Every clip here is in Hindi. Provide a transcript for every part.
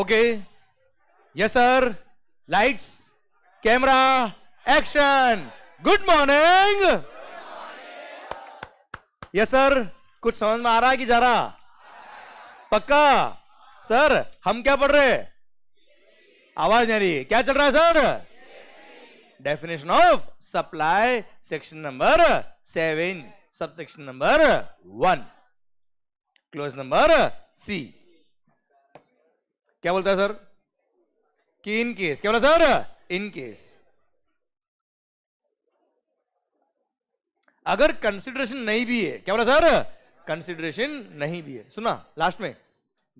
Okay yes sir lights camera action good morning yes sir कुछ समझ में आ रहा है कि जरा पक्का सर हम क्या पढ़ रहे आवाज नहीं रही क्या चल रहा है sir definition of supply section number seven sub section number one clause number C क्या बोलता है सर कि इन केस क्या बोला सर इन केस अगर कंसिडरेशन नहीं भी है क्या बोला सर कंसिडरेशन नहीं भी है सुना लास्ट में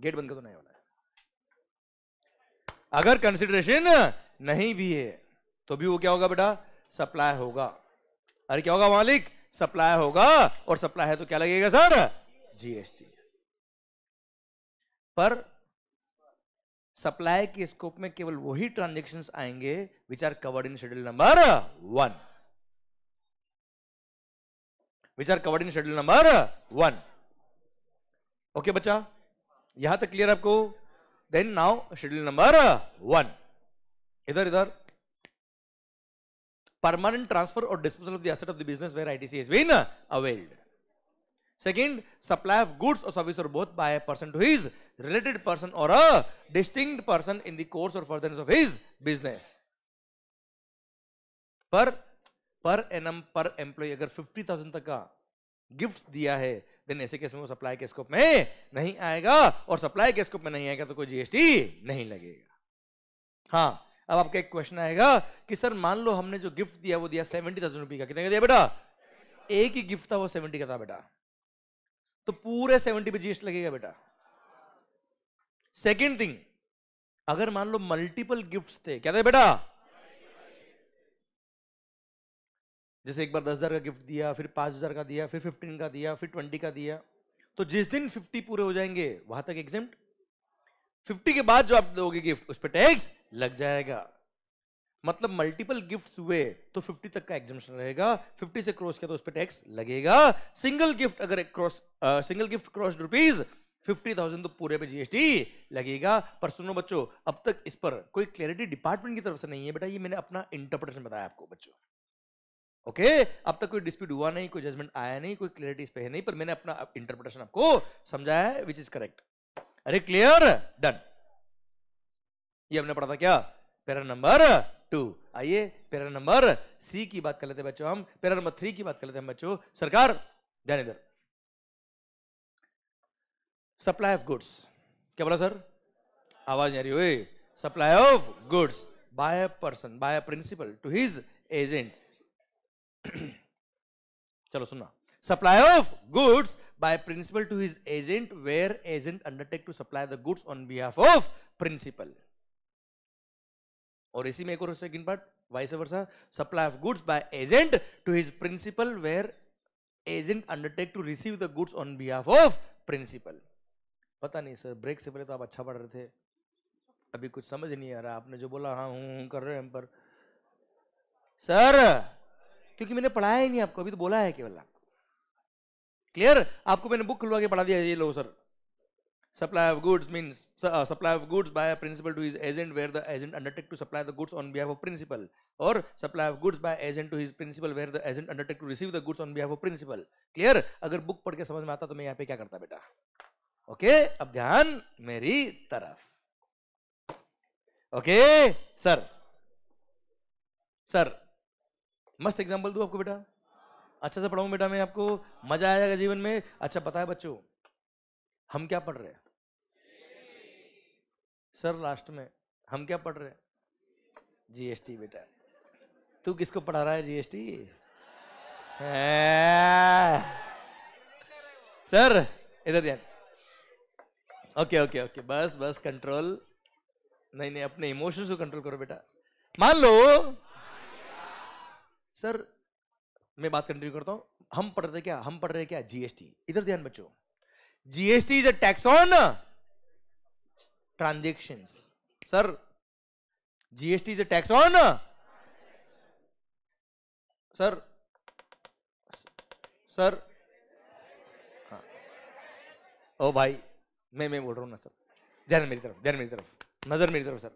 गेट बंद कर तो नहीं वाला अगर कंसिडरेशन नहीं भी है तो भी वो क्या होगा बेटा सप्लाई होगा अरे क्या होगा मालिक सप्लाई होगा और सप्लाई है तो क्या लगेगा सर जीएसटी पर सप्लाई के स्कोप में केवल वही ट्रांजेक्शन आएंगे which are covered in schedule number one which are covered in schedule number one okay बच्चा यहां तक क्लियर आपको then now schedule number one इधर इधर परमानेंट ट्रांसफर और disposal of the asset of the business where ITC is been availed second supply of goods और सर्विस और both by person who is related person or a distinct person in the course or furtherance of his business. पर पर एनम पर एम्प्लॉय अगर 50,000 तक का गिफ्ट दिया है देन ऐसे केस में वो सप्लाई के स्कोप में नहीं आएगा और सप्लाई के स्कोप में नहीं आएगा तो कोई जीएसटी नहीं लगेगा हाँ अब आपका एक क्वेश्चन आएगा कि सर मान लो हमने जो गिफ्ट दिया वो दिया सेवेंटी थाउजेंड रुपी का कितने का दिया बेटा एक ही गिफ्ट था वो सेवेंटी का था बेटा तो पूरे सेवेंटी पे जीएसटी लगेगा बेटा सेकेंड थिंग अगर मान लो मल्टीपल गिफ्ट्स थे क्या थे बेटा जैसे एक बार दस हजार का गिफ्ट दिया फिर पांच हजार का दिया फिर फिफ्टीन का दिया फिर ट्वेंटी का दिया तो जिस दिन फिफ्टी पूरे हो जाएंगे वहां तक एग्जाम फिफ्टी के बाद जो आप दोगे गिफ्ट उस पर टैक्स लग जाएगा मतलब मल्टीपल गिफ्ट हुए तो फिफ्टी तक का एग्जामेशन रहेगा फिफ्टी से क्रॉस किया तो उस पर टैक्स लगेगा सिंगल गिफ्ट अगर cross single gift cross rupees fifty thousand तो पूरे पे जीएसटी लगेगा पर सुनो बच्चों अब तक इस पर कोई क्लैरिटी डिपार्टमेंट की तरफ से नहीं है बेटा ये मैंने अपना इंटरप्रिटेशन बताया आपको बच्चों ओके okay? अब तक कोई डिस्प्यूट हुआ नहीं कोई जजमेंट आया नहीं कोई क्लैरिटी इस पर है नहीं पर मैंने अपना इंटरप्रिटेशन आपको समझाया है विच इज करेक्ट अरे क्लियर डन ये हमने पढ़ा था क्या पैरा नंबर टू आइए पैरा नंबर सी की बात कर लेते हैं बच्चों हम पैरा नंबर थ्री की बात कर लेते हैं बच्चों सरकार ध्यान इधर सप्लाई ऑफ गुड्स क्या बोला सर आवाज नहीं आ रही हुई supply of goods by a person by a principal to his agent चलो सुनना supply of goods by principal to his agent where agent undertake to supply the goods on behalf of principal और इसी में एक और second part vice versa supply of goods by agent to his principal where agent undertake to receive the goods on behalf of principal पता नहीं सर ब्रेक से पहले तो आप अच्छा पढ़ रहे थे अभी कुछ समझ नहीं आ रहा आपने जो बोला हाँ हूँ हूँ कर रहे हैं हम पर सर क्योंकि मैंने पढ़ाया ही नहीं आपको अभी तो बोला है केवल आपको क्लियर आपको मैंने बुक खुलवा के पढ़ा दिया ये लो sir supply of goods means supply of goods by principal to his agent where the agent undertake to supply the goods on behalf of principal और supply of goods by agent to his principal where the agent undertake to receive the goods on behalf of principal clear अगर बुक पढ़ के समझ में आता तो मैं यहाँ पे क्या करता बेटा ओके अब ध्यान मेरी तरफ ओके सर सर मस्त एग्जांपल दू आपको बेटा अच्छा से पढ़ाऊं बेटा मैं आपको मजा आ जाएगा जीवन में अच्छा बताए बच्चों हम क्या पढ़ रहे हैं सर लास्ट में हम क्या पढ़ रहे हैं जीएसटी बेटा तू किसको पढ़ा रहा है जीएसटी सर इधर ध्यान ओके ओके ओके बस बस कंट्रोल नहीं नहीं अपने इमोशंस को कंट्रोल करो बेटा मान लो सर मैं बात कंटिन्यू करता हूं हम पढ़ रहे क्या हम पढ़ रहे क्या जीएसटी इधर ध्यान बच्चों GST is a tax on transaction sir GST is a tax on sir sir हाँ। ओ भाई मैं मैं बोल रहा हूँ ना सर ध्यान मेरी तरफ ध्यान मेरी तरफ नजर मेरी तरफ सर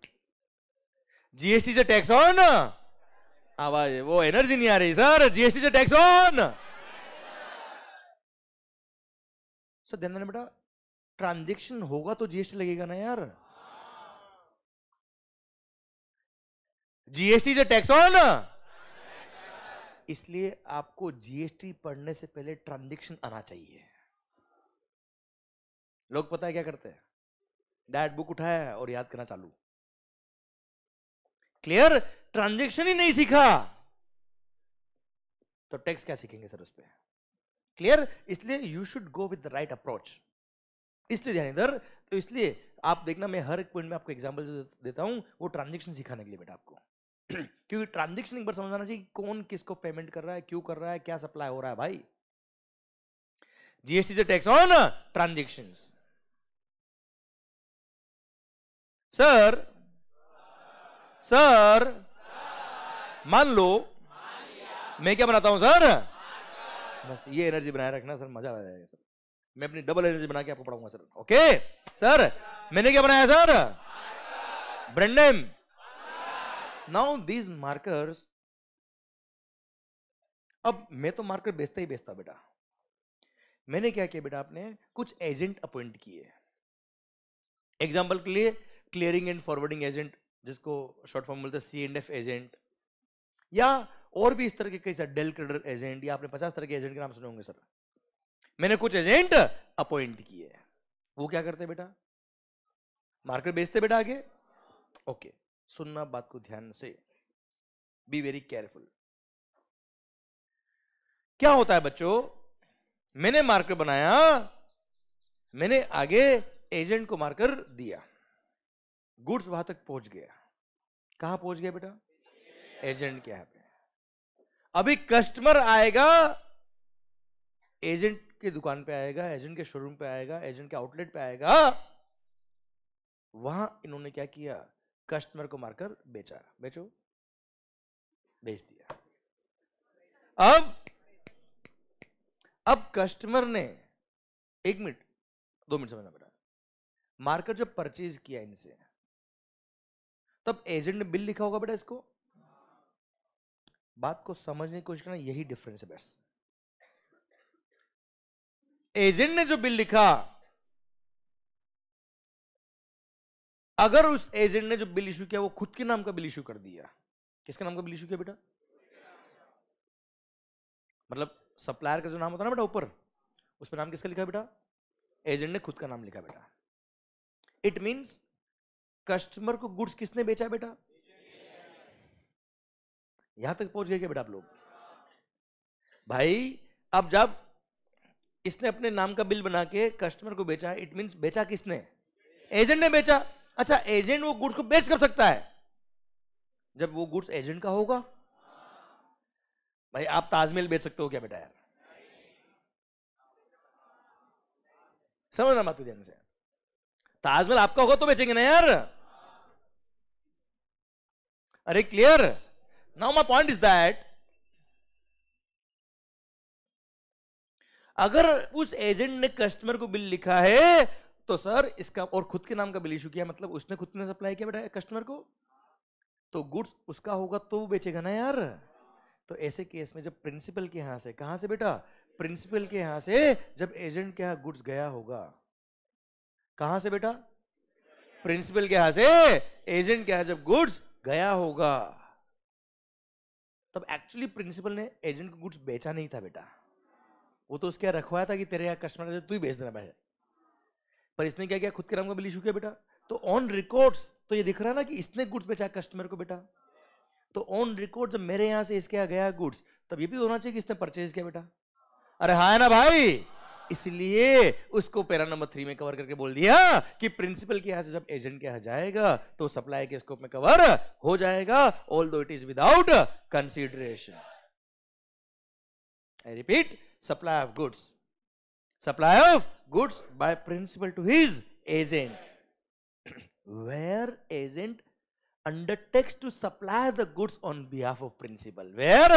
जीएसटी से टैक्स ऑन आवाज वो एनर्जी नहीं आ रही सर जीएसटी से टैक्स ऑन सर ध्यान बेटा ट्रांजेक्शन होगा तो जीएसटी लगेगा ना यार जीएसटी से टैक्स ऑन इसलिए आपको जीएसटी पढ़ने से पहले ट्रांजेक्शन आना चाहिए लोग पता है क्या करते हैं डायट बुक उठाया और याद करना चालू क्लियर ट्रांजेक्शन ही नहीं सीखा तो टैक्स क्या सीखेंगे सर उस पर क्लियर इसलिए you should go with the right approach इसलिए ध्यान इधर तो इसलिए आप देखना मैं हर एक पॉइंट में आपको एग्जाम्पल देता हूं वो ट्रांजेक्शन सिखाने के लिए बेटा आपको क्योंकि ट्रांजेक्शन एक बार समझाना चाहिए कौन किसको पेमेंट कर रहा है क्यों कर रहा है क्या सप्लाई हो रहा है भाई जीएसटी से tax on transaction sir sir मान लो मैं क्या बनाता हूं सर बस ये एनर्जी बनाए रखना सर मजा आ जाएगा सर मैं अपनी डबल एनर्जी बना के आपको पढ़ाऊंगा सर ओके सर मैंने क्या बनाया sir brand name now these markers अब मैं तो मार्कर बेचता ही बेचता बेटा मैंने क्या किया बेटा आपने कुछ एजेंट अपॉइंट किए एग्जाम्पल के लिए क्लियरिंग एंड फॉरवर्डिंग एजेंट जिसको शॉर्ट फॉर्म बोलते हैं सी एंड एफ एजेंट या और भी इस तरह के कई सारे डेल क्रेडर एजेंट या आपने पचास तरह के एजेंट के नाम सुने होंगे सर मैंने कुछ एजेंट अपॉइंट किए वो क्या करते बेटा मार्केट बेचते बेटा आगे ओके सुनना बात को ध्यान से बी वेरी केयरफुल क्या होता है बच्चों मैंने मार्कर बनाया मैंने आगे एजेंट को मार्कर दिया गुड्स वहां तक पहुंच गया कहा पहुंच गया बेटा एजेंट के यहां पे अभी कस्टमर आएगा एजेंट की दुकान पे आएगा एजेंट के शोरूम पे आएगा एजेंट के आउटलेट पे आएगा वहां इन्होंने क्या किया कस्टमर को मारकर बेचा बेचो बेच दिया अब अब कस्टमर ने एक मिनट दो मिनट समझना बेटा मार्कर जब परचेज किया इनसे अब एजेंट ने बिल लिखा होगा बेटा इसको बात को समझने की कोशिश करना यही डिफरेंस है बस एजेंट ने जो बिल लिखा अगर उस एजेंट ने जो बिल इशू किया वो खुद के नाम का बिल इशू कर दिया किसके नाम का बिल इशू किया बेटा मतलब सप्लायर का जो नाम होता ना बेटा ऊपर उस पर नाम किसका लिखा बेटा एजेंट ने खुद का नाम लिखा बेटा इट मीन्स कस्टमर को गुड्स किसने बेचा बेटा यहां तक पहुंच गए क्या बेटा आप लोग भाई अब जब इसने अपने नाम का बिल बना के कस्टमर को बेचा इट मीन बेचा किसने एजेंट ने बेचा अच्छा एजेंट वो गुड्स को बेच कर सकता है जब वो गुड्स एजेंट का होगा भाई आप ताजमहल बेच सकते हो क्या बेटा यार समझना बात ध्यान से ताजमहल आपका होगा तो बेचेंगे ना यार Are you clear? Now my point is that अगर उस एजेंट ने कस्टमर को बिल लिखा है तो सर इसका और खुद के नाम का बिल इशू किया मतलब उसने खुद ने सप्लाई किया बेटा कस्टमर को तो गुड्स उसका होगा तो वो बेचेगा ना यार तो ऐसे केस में जब प्रिंसिपल के यहां से कहां से बेटा प्रिंसिपल के यहां से जब एजेंट के यहां गुड्स गया होगा कहां से बेटा प्रिंसिपल के यहां से एजेंट के यहां जब गुड्स गया होगा तब एक्चुअली प्रिंसिपल ने एजेंट को गुड्स बेचा नहीं था बेटा वो तो उसके रखवाया था कि तेरे यहाँ कस्टमर तू ही बेच देना पैसे पर इसने क्या किया खुद के नाम का बिल इशू किया बेटा तो ऑन रिकॉर्ड्स तो ये दिख रहा ना कि इसने गुड्स बेचा कस्टमर को बेटा तो ऑन रिकॉर्ड जब मेरे यहाँ से इसके गया गुड्स तब ये भी होना चाहिए कि इसने परचेज किया बेटा अरे हाँ ना भाई इसलिए उसको पैरा नंबर थ्री में कवर करके बोल दिया कि प्रिंसिपल के यहां से जब एजेंट के यहां जाएगा तो सप्लाई के स्कोप में कवर हो जाएगा although it is without consideration I repeat supply of goods supply of goods by principal to his agent where agent undertakes to supply the goods on behalf of principal where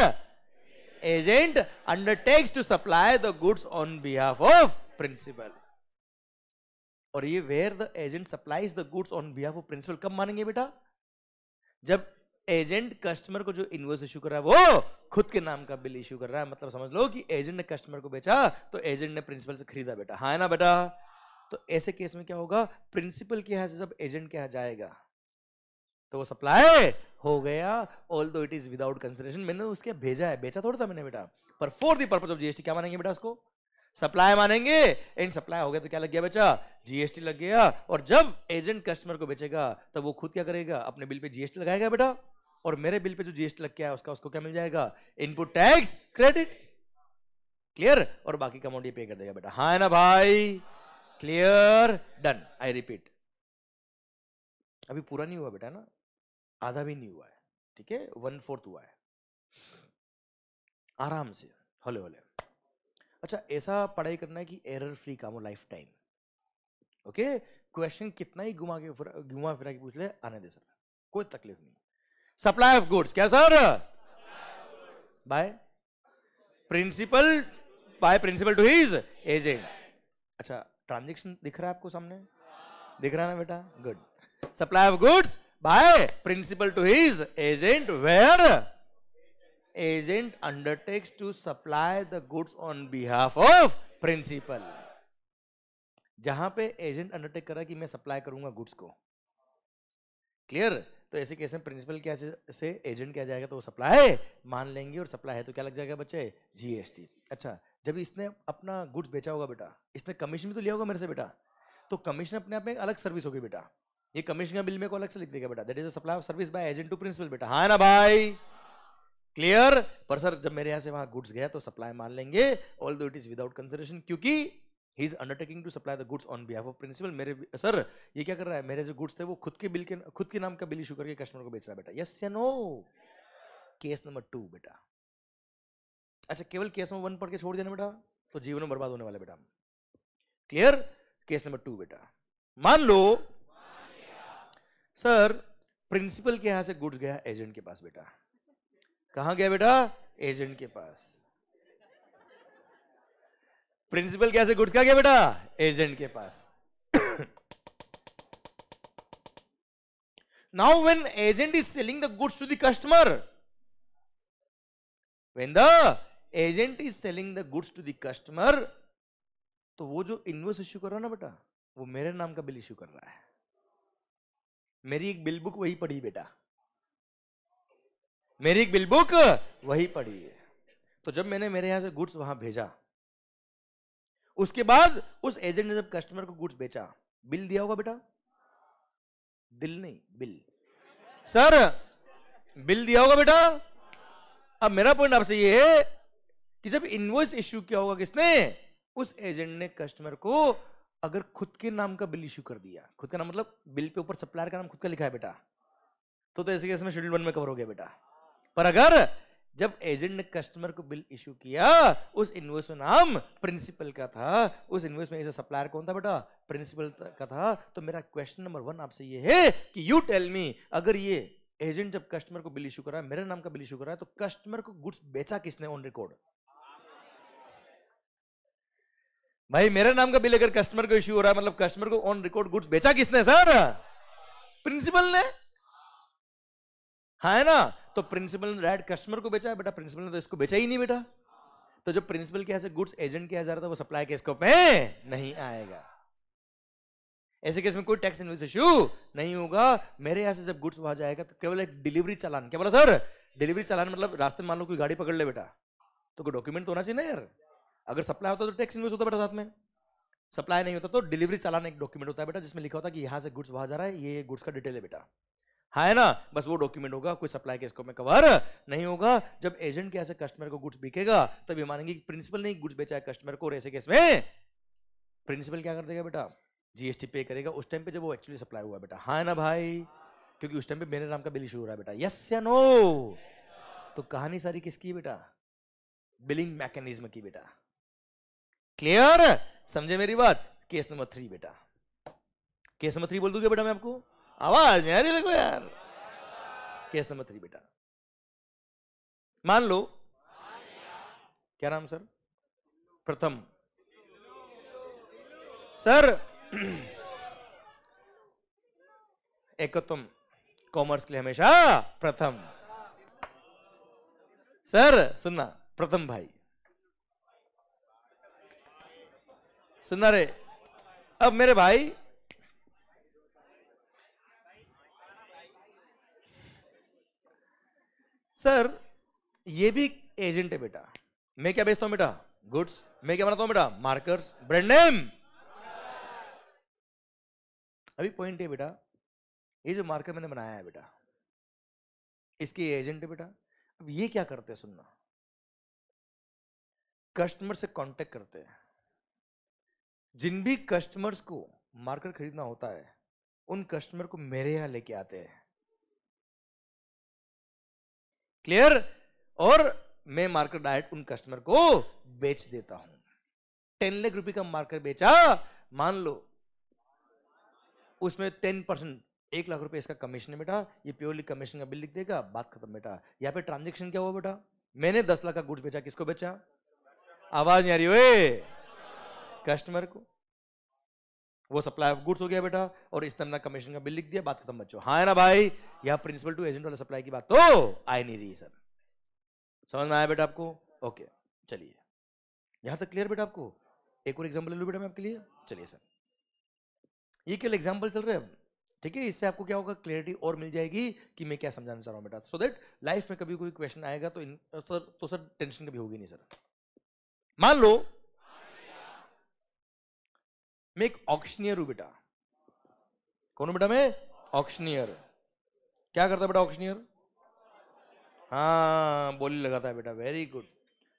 agent undertakes to supply the goods on behalf of principal. और ये where the agent supplies the goods on behalf of principal कब मानेंगे बेटा जब एजेंट कस्टमर को जो इनवॉइस इश्यू कर रहा है वो खुद के नाम का बिल इश्यू कर रहा है मतलब समझ लो कि एजेंट ने कस्टमर को बेचा तो एजेंट ने प्रिंसिपल से खरीदा बेटा हाँ ना बेटा तो ऐसे केस में क्या होगा प्रिंसिपल के यहां से जब एजेंट के यहां जाएगा तो वो सप्लाई हो गया all although it is without consideration मैंने उसके भेजा है बेचा थोड़ा था मैंने बेटा पर for the purpose of GST क्या मानेंगे बेटा उसको सप्लाई मानेंगे एंड सप्लाई हो गया तो क्या लग गया बेचा जीएसटी लग गया और जब एजेंट कस्टमर को बेचेगा तो वो खुद क्या करेगा अपने बिल पे जीएसटी लगाएगा बेटा और मेरे बिल पे जो जीएसटी लग गया आया उसका उसको क्या मिल जाएगा इनपुट टैक्स क्रेडिट क्लियर और बाकी का अमाउंट ये पे कर देगा बेटा हाँ ना भाई क्लियर डन आई रिपीट अभी पूरा नहीं हुआ बेटा ना आधा भी नहीं हुआ है ठीक है वन फोर्थ हुआ है आराम से हले हले अच्छा ऐसा पढ़ाई करना है कि एरर फ्री काम हो लाइफ टाइम ओके क्वेश्चन कितना ही घुमा के घुमा फिरा के पूछ ले आने दे सर कोई तकलीफ नहीं सप्लाई ऑफ गुड्स क्या sir by principal by principal to his agent अच्छा ट्रांजेक्शन दिख रहा है आपको सामने दिख रहा है ना बेटा good supply of goods by principal to his agent where agent undertakes to supply the goods on behalf of principal जहां पे एजेंट अंडरटेक करा कि मैं सप्लाई करूंगा गुड्स को क्लियर तो ऐसे केस में प्रिंसिपल क्या से, से एजेंट क्या जाएगा तो वो सप्लाई मान लेंगे और सप्लाई है तो क्या लग जाएगा बच्चे जीएसटी अच्छा जब इसने अपना गुड्स बेचा होगा बेटा इसने कमीशन भी तो लिया होगा मेरे से बेटा तो कमीशन अपने आप में अलग सर्विस होगी बेटा ये कमीशन का बिल मेरे को अलग से लिख देगा बेटा that is supply of service by agent to principal बेटा हाँ ना भाई क्लियर पर सर जब मेरे यहां से वहां गुड्स गया तो सप्लाई मान लेंगे all although it is without consideration क्योंकि he is undertaking to supply the goods on behalf of principal मेरे सर ये क्या कर रहा है मेरे जो गुड्स थे वो खुद के बिल के खुद के नाम का बिल इशू करके कस्टमर को बेच रहा है बेटा यस या नो केस नंबर टू बेटा अच्छा केवल केस नंबर वन पढ़ के छोड़ देना बेटा तो जीवन में बर्बाद होने वाला बेटा क्लियर केस नंबर टू बेटा मान लो सर प्रिंसिपल के यहां से गुड्स गया एजेंट के पास बेटा कहा गया बेटा एजेंट के पास प्रिंसिपल कैसे गुड्स का गया बेटा एजेंट के पास now when agent is selling the goods to the customer when the agent is selling the goods to the customer तो वो जो इन्वेस्ट इश्यू कर रहा है ना बेटा वो मेरे नाम का बिल इश्यू कर रहा है मेरी एक बिल बुक वही पढ़ी बेटा मेरी एक बिल बुक वही पढ़ी है तो जब मैंने मेरे यहां से गुड्स वहां भेजा उसके बाद उस एजेंट ने जब कस्टमर को गुड्स बेचा बिल दिया होगा बेटा दिल नहीं बिल सर बिल दिया होगा बेटा अब मेरा पॉइंट आपसे ये है कि जब इन्वॉइस इश्यू किया होगा किसने उस एजेंट ने कस्टमर को अगर खुद के नाम का बिल इशू कर दिया खुद का नाम मतलब बिल पे ऊपर सप्लायर का नाम खुद का लिखा है बेटा तो तो ऐसे केस में शेड्यूल वन में कवर हो गया बेटा पर अगर जब एजेंट ने कस्टमर को बिल इशू किया उस इन्वॉइस में नाम प्रिंसिपल का था उस इन्वॉइस में ऐसा सप्लायर कौन था बेटा प्रिंसिपल का था तो मेरा क्वेश्चन नंबर वन आपसे ये है कि यू टेल मी अगर ये एजेंट जब कस्टमर को बिल इशू करा मेरे नाम का बिल इशू करा तो कस्टमर को गुड्स बेचा किसने ऑन रिकॉर्ड भाई मेरे नाम का बिल अगर कस्टमर को इश्यू हो रहा है मतलब कस्टमर को ऑन रिकॉर्ड गुड्स बेचा किसने सर प्रिंसिपल ने हाँ है ना तो प्रिंसिपल ने डायरेक्ट कस्टमर को बेचा है बेटा प्रिंसिपल ने तो इसको बेचा ही नहीं बेटा तो जो प्रिंसिपल के से गुड्स एजेंट किया जा रहा था वो सप्लाई के स्कोप में नहीं आएगा ऐसे केस में कोई टैक्स इन्वेस्ट इश्यू नहीं होगा मेरे यहाँ से जब गुड्स वहां जाएगा तो केवल एक डिलीवरी चालान क्या बोला सर डिलीवरी चालान मतलब रास्ते में मान लो कोई गाड़ी पकड़ ले बेटा तो कोई डॉक्यूमेंट तो होना चाहिए ना यार अगर सप्लाई होता तो टैक्स इन्वेस्ट होता बेटा साथ में सप्लाई नहीं होता तो डिलीवरी चालान एक डॉक्यूमेंट होता है बेटा जिसमें लिखा होता है कि यहाँ से गुड्स वहां जा रहा है ये गुड्स का डिटेल है बेटा हाँ है ना बस वो डॉक्यूमेंट होगा कोई सप्लाई केस को में कवर नहीं होगा जब एजेंट के ऐसे कस्टमर को गुड्स बिकेगा तब ये मानेंगे कि प्रिंसिपल ने गुड्स बेचा है कस्टमर को और ऐसे केस में प्रिंसिपल क्या कर देगा बेटा जीएसटी पे करेगा उस टाइम पे जब वो एक्चुअली सप्लाई हुआ बेटा हाँ है ना भाई क्योंकि उस टाइम पे मेरे नाम का बिल इशू हो रहा है बेटा यस या नो तो कहानी सारी किसकी बेटा बिलिंग मैकेनिज्म की बेटा क्लियर समझे मेरी बात केस नंबर थ्री बेटा केस नंबर थ्री बोल दूंगे बेटा मैं आपको आवाज यार यार केस नंबर थ्री बेटा मान लो क्या नाम सर प्रथम सर एक तुम कॉमर्स के लिए हमेशा प्रथम सर सुनना प्रथम भाई सुना रे अब मेरे भाई सर ये भी एजेंट है बेटा मैं क्या बेचता हूं बेटा गुड्स मैं क्या बनाता हूं बेटा मार्कर्स ब्रांड नेम अभी पॉइंट है बेटा ये जो मार्कर मैंने बनाया है बेटा इसकी एजेंट है बेटा अब ये क्या करते हैं सुनना कस्टमर से कांटेक्ट करते हैं जिन भी कस्टमर्स को मार्कर खरीदना होता है उन कस्टमर को मेरे यहां लेके आते हैं क्लियर और मैं मार्कर डायरेक्ट उन कस्टमर को बेच देता हूं टेन लाख रुपए का मार्कर बेचा मान लो उसमें टेन परसेंट एक लाख रुपए इसका कमीशन है बेटा ये प्योरली कमीशन का बिल लिख देगा बात खत्म बेटा यहाँ पे ट्रांजेक्शन क्या हुआ बेटा मैंने दस लाख का गुड्स बेचा किसको बेचा आवाज नहीं आ रही हुई कस्टमर को वो सप्लाई ऑफ गुड्स हो गया बेटा और इस तरह कमीशन का बिल लिख दिया बात खत्म बच्चों हाँ है ना भाई यह प्रिंसिपल टू एजेंट वाला सप्लाई की बात तो आई नहीं रही सर समझ में आया बेटा आपको ओके चलिए यहां तक क्लियर बेटा आपको एक और एग्जाम्पल ले लू बेटा मैं आपके लिए चलिए सर ये केवल एग्जाम्पल चल रहे हैं ठीक है इससे आपको क्या होगा क्लियरिटी और मिल जाएगी कि मैं क्या समझाना चाह रहा हूँ बेटा सो देट लाइफ में कभी कोई क्वेश्चन आएगा तो इन, सर तो सर टेंशन तो कभी होगी नहीं सर मान लो मैं एक ऑक्शनियर हूं बेटा कौन हूं बेटा मैं ऑक्शनियर क्या करता है बेटा ऑक्शनियर हाँ बोली लगाता है बेटा वेरी गुड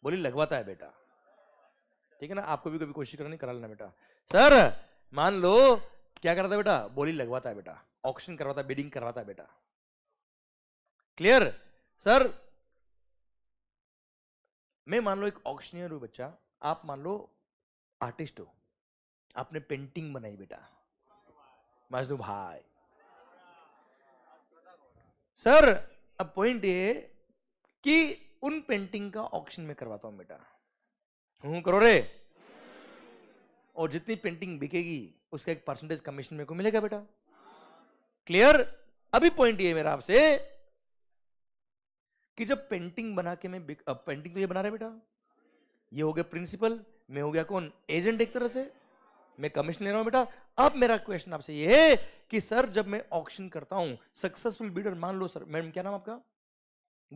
बोली लगवाता है बेटा ठीक है ना आपको भी कभी कोशिश करनी करा लेना बेटा सर मान लो क्या करता है बेटा बोली लगवाता है बेटा ऑक्शन करवाता है बिडिंग करवाता है बेटा क्लियर सर मैं मान लो एक ऑक्शनियर हूं बच्चा आप मान लो आर्टिस्ट हो आपने पेंटिंग बनाई बेटा मजनू तो भाई सर अब पॉइंट ये कि उन पेंटिंग का ऑप्शन में करवाता हूं बेटा हूं करो रे और जितनी पेंटिंग बिकेगी उसका एक परसेंटेज कमीशन मेरे को मिलेगा बेटा क्लियर अभी पॉइंट ये मेरा आपसे कि जब पेंटिंग बना के मैं पेंटिंग तो ये बना रहा बेटा ये हो गया प्रिंसिपल मैं हो गया कौन एजेंट एक तरह से मैं कमीशन ले रहा हूं बेटा अब मेरा क्वेश्चन आपसे ये है कि सर जब मैं ऑक्शन करता हूं सक्सेसफुल बीडर मान लो सर मैडम क्या नाम आपका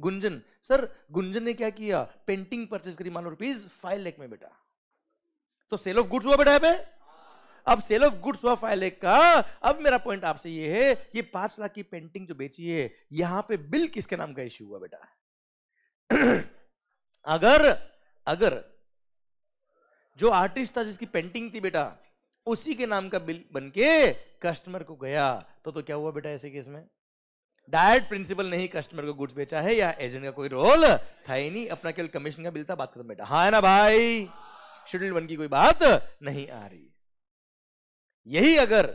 गुंजन सर गुंजन ने क्या किया पेंटिंग परचेज करी मान लो रुपीज फाइव लेख में बेटा तो सेल ऑफ गुड्स हुआ बेटा पे अब सेल ऑफ गुड्स हुआ फाइव लेख का अब मेरा पॉइंट आपसे ये है ये पांच लाख की पेंटिंग जो बेची है यहां पे बिल किसके नाम का इश्यू हुआ बेटा अगर अगर जो आर्टिस्ट था जिसकी पेंटिंग थी बेटा उसी के नाम का बिल बनके कस्टमर को गया तो तो क्या हुआ बेटा ऐसे केस में डायरेक्ट प्रिंसिपल नहीं कस्टमर को गुड्स बेचा है या एजेंट का कोई रोल था ही नहीं अपना केवल कमीशन का बिल था बात खत्म बेटा हाँ है ना भाई शेड्यूल वन की कोई बात नहीं आ रही यही अगर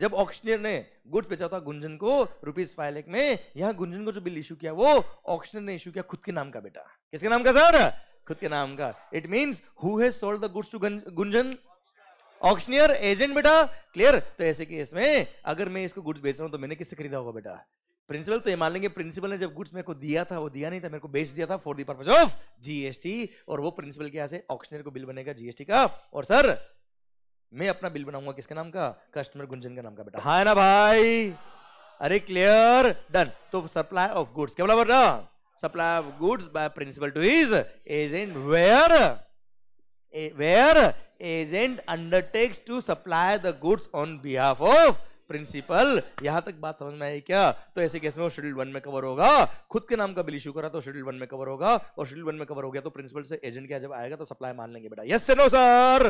जब ऑक्शनियर ने गुड्स बेचा था गुंजन को रुपीज फाइव लैख में यहां गुंजन को जो बिल इशू किया वो ऑक्शनियर ने इशू किया खुद के नाम का बेटा किसके नाम का सर खुद के नाम का it mean who has sold the goods to Gunjan auctioneer agent बेटा क्लियर तो ऐसे केस में अगर मैं इसको गुड्स बेच रहा हूं तो मैंने किससे खरीदा होगा बेटा प्रिंसिपल तो ये मान लेंगे प्रिंसिपल ने जब गुड्स मेरे को दिया था वो दिया नहीं था मेरे को बेच दिया था for the purpose of GST और वो प्रिंसिपल के यहाँ से ऑक्शनियर को बिल बनेगा जीएसटी का और सर मैं अपना बिल बनाऊंगा किसके नाम का कस्टमर गुंजन का नाम का बेटा हाँ ना भाई अरे क्लियर डन तो सप्लाई ऑफ गुड्स क्या बोला बेटा supply of goods by principal to his agent where where agent undertakes to supply the goods on behalf of principal यहां तक बात समझ में आई क्या तो ऐसे केस में वो शेड्यूल वन में कवर होगा खुद के नाम का बिल इशू करा तो शेड्यूल वन में कवर होगा और शेड्यूल वन में कवर हो गया तो प्रिंसिपल से एजेंट क्या जब आएगा तो सप्लाई मान लेंगे बेटा yes no sir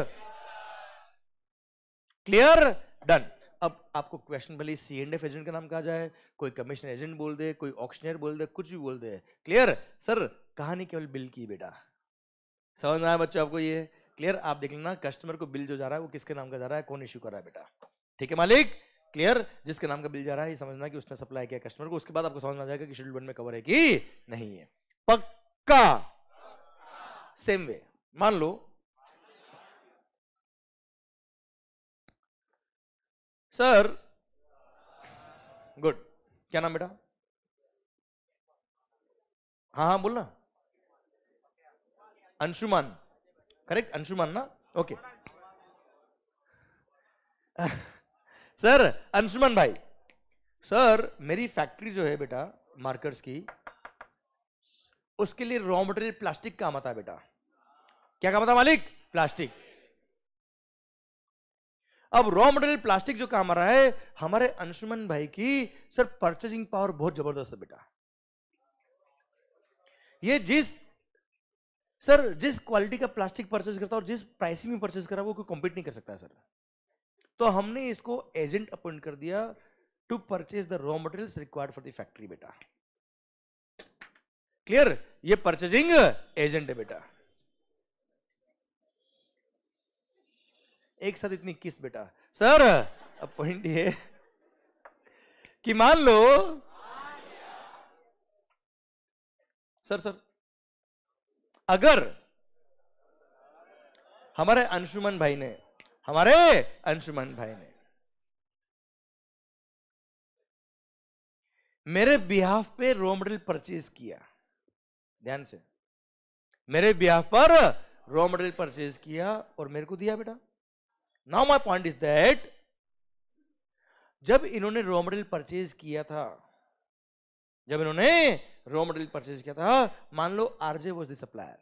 clear done अब आपको क्वेश्चन भले सी एंड एफ एजेंट का नाम कहा जाए कोई कमीशन एजेंट बोल दे कोई ऑक्शनियर बोल दे कुछ भी बोल दे क्लियर सर कहानी केवल बिल की बेटा समझ में आया बच्चों आपको ये क्लियर आप देख लेना कस्टमर को बिल जो जा रहा है वो किसके नाम का जा रहा है कौन इश्यू कर रहा है बेटा ठीक है मालिक क्लियर जिसके नाम का बिल जा रहा है ये समझना कि उसने सप्लाई किया कस्टमर को उसके बाद आपको समझ में आ जाएगा कि शेड्यूल वन में कवर है कि नहीं है पक्का सेम वे मान लो सर गुड क्या नाम बेटा हाँ हाँ बोलना अंशुमान करेक्ट अंशुमान ना ओके सर अंशुमान भाई सर मेरी फैक्ट्री जो है बेटा मार्कर्स की उसके लिए रॉ मटेरियल प्लास्टिक काम आता है बेटा क्या काम आता मालिक प्लास्टिक अब रॉ मटेरियल प्लास्टिक जो काम आ रहा है हमारे अंशुमन भाई की सर परचेजिंग पावर बहुत जबरदस्त है बेटा ये जिस सर जिस क्वालिटी का प्लास्टिक परचेज करता और जिस प्राइसिंग में परचेज करा वो कोई कॉम्पीट नहीं कर सकता सर तो हमने इसको एजेंट अपॉइंट कर दिया to purchase the raw materials required for the factory बेटा क्लियर ये परचेजिंग एजेंट है बेटा एक साथ इतनी किस बेटा सर अपॉइंट पॉइंट ये कि मान लो सर सर अगर हमारे अंशुमन भाई ने हमारे अंशुमन भाई ने मेरे बिहाफ पे रो मटेरियल परचेज किया ध्यान से मेरे बिहाफ पर रो मटेरियल परचेज किया और मेरे को दिया बेटा now my point is that जब इन्होंने रो मटेरियल परचेज किया था जब इन्होंने रॉ मटेरियल परचेज किया था मान लो RJ was the supplier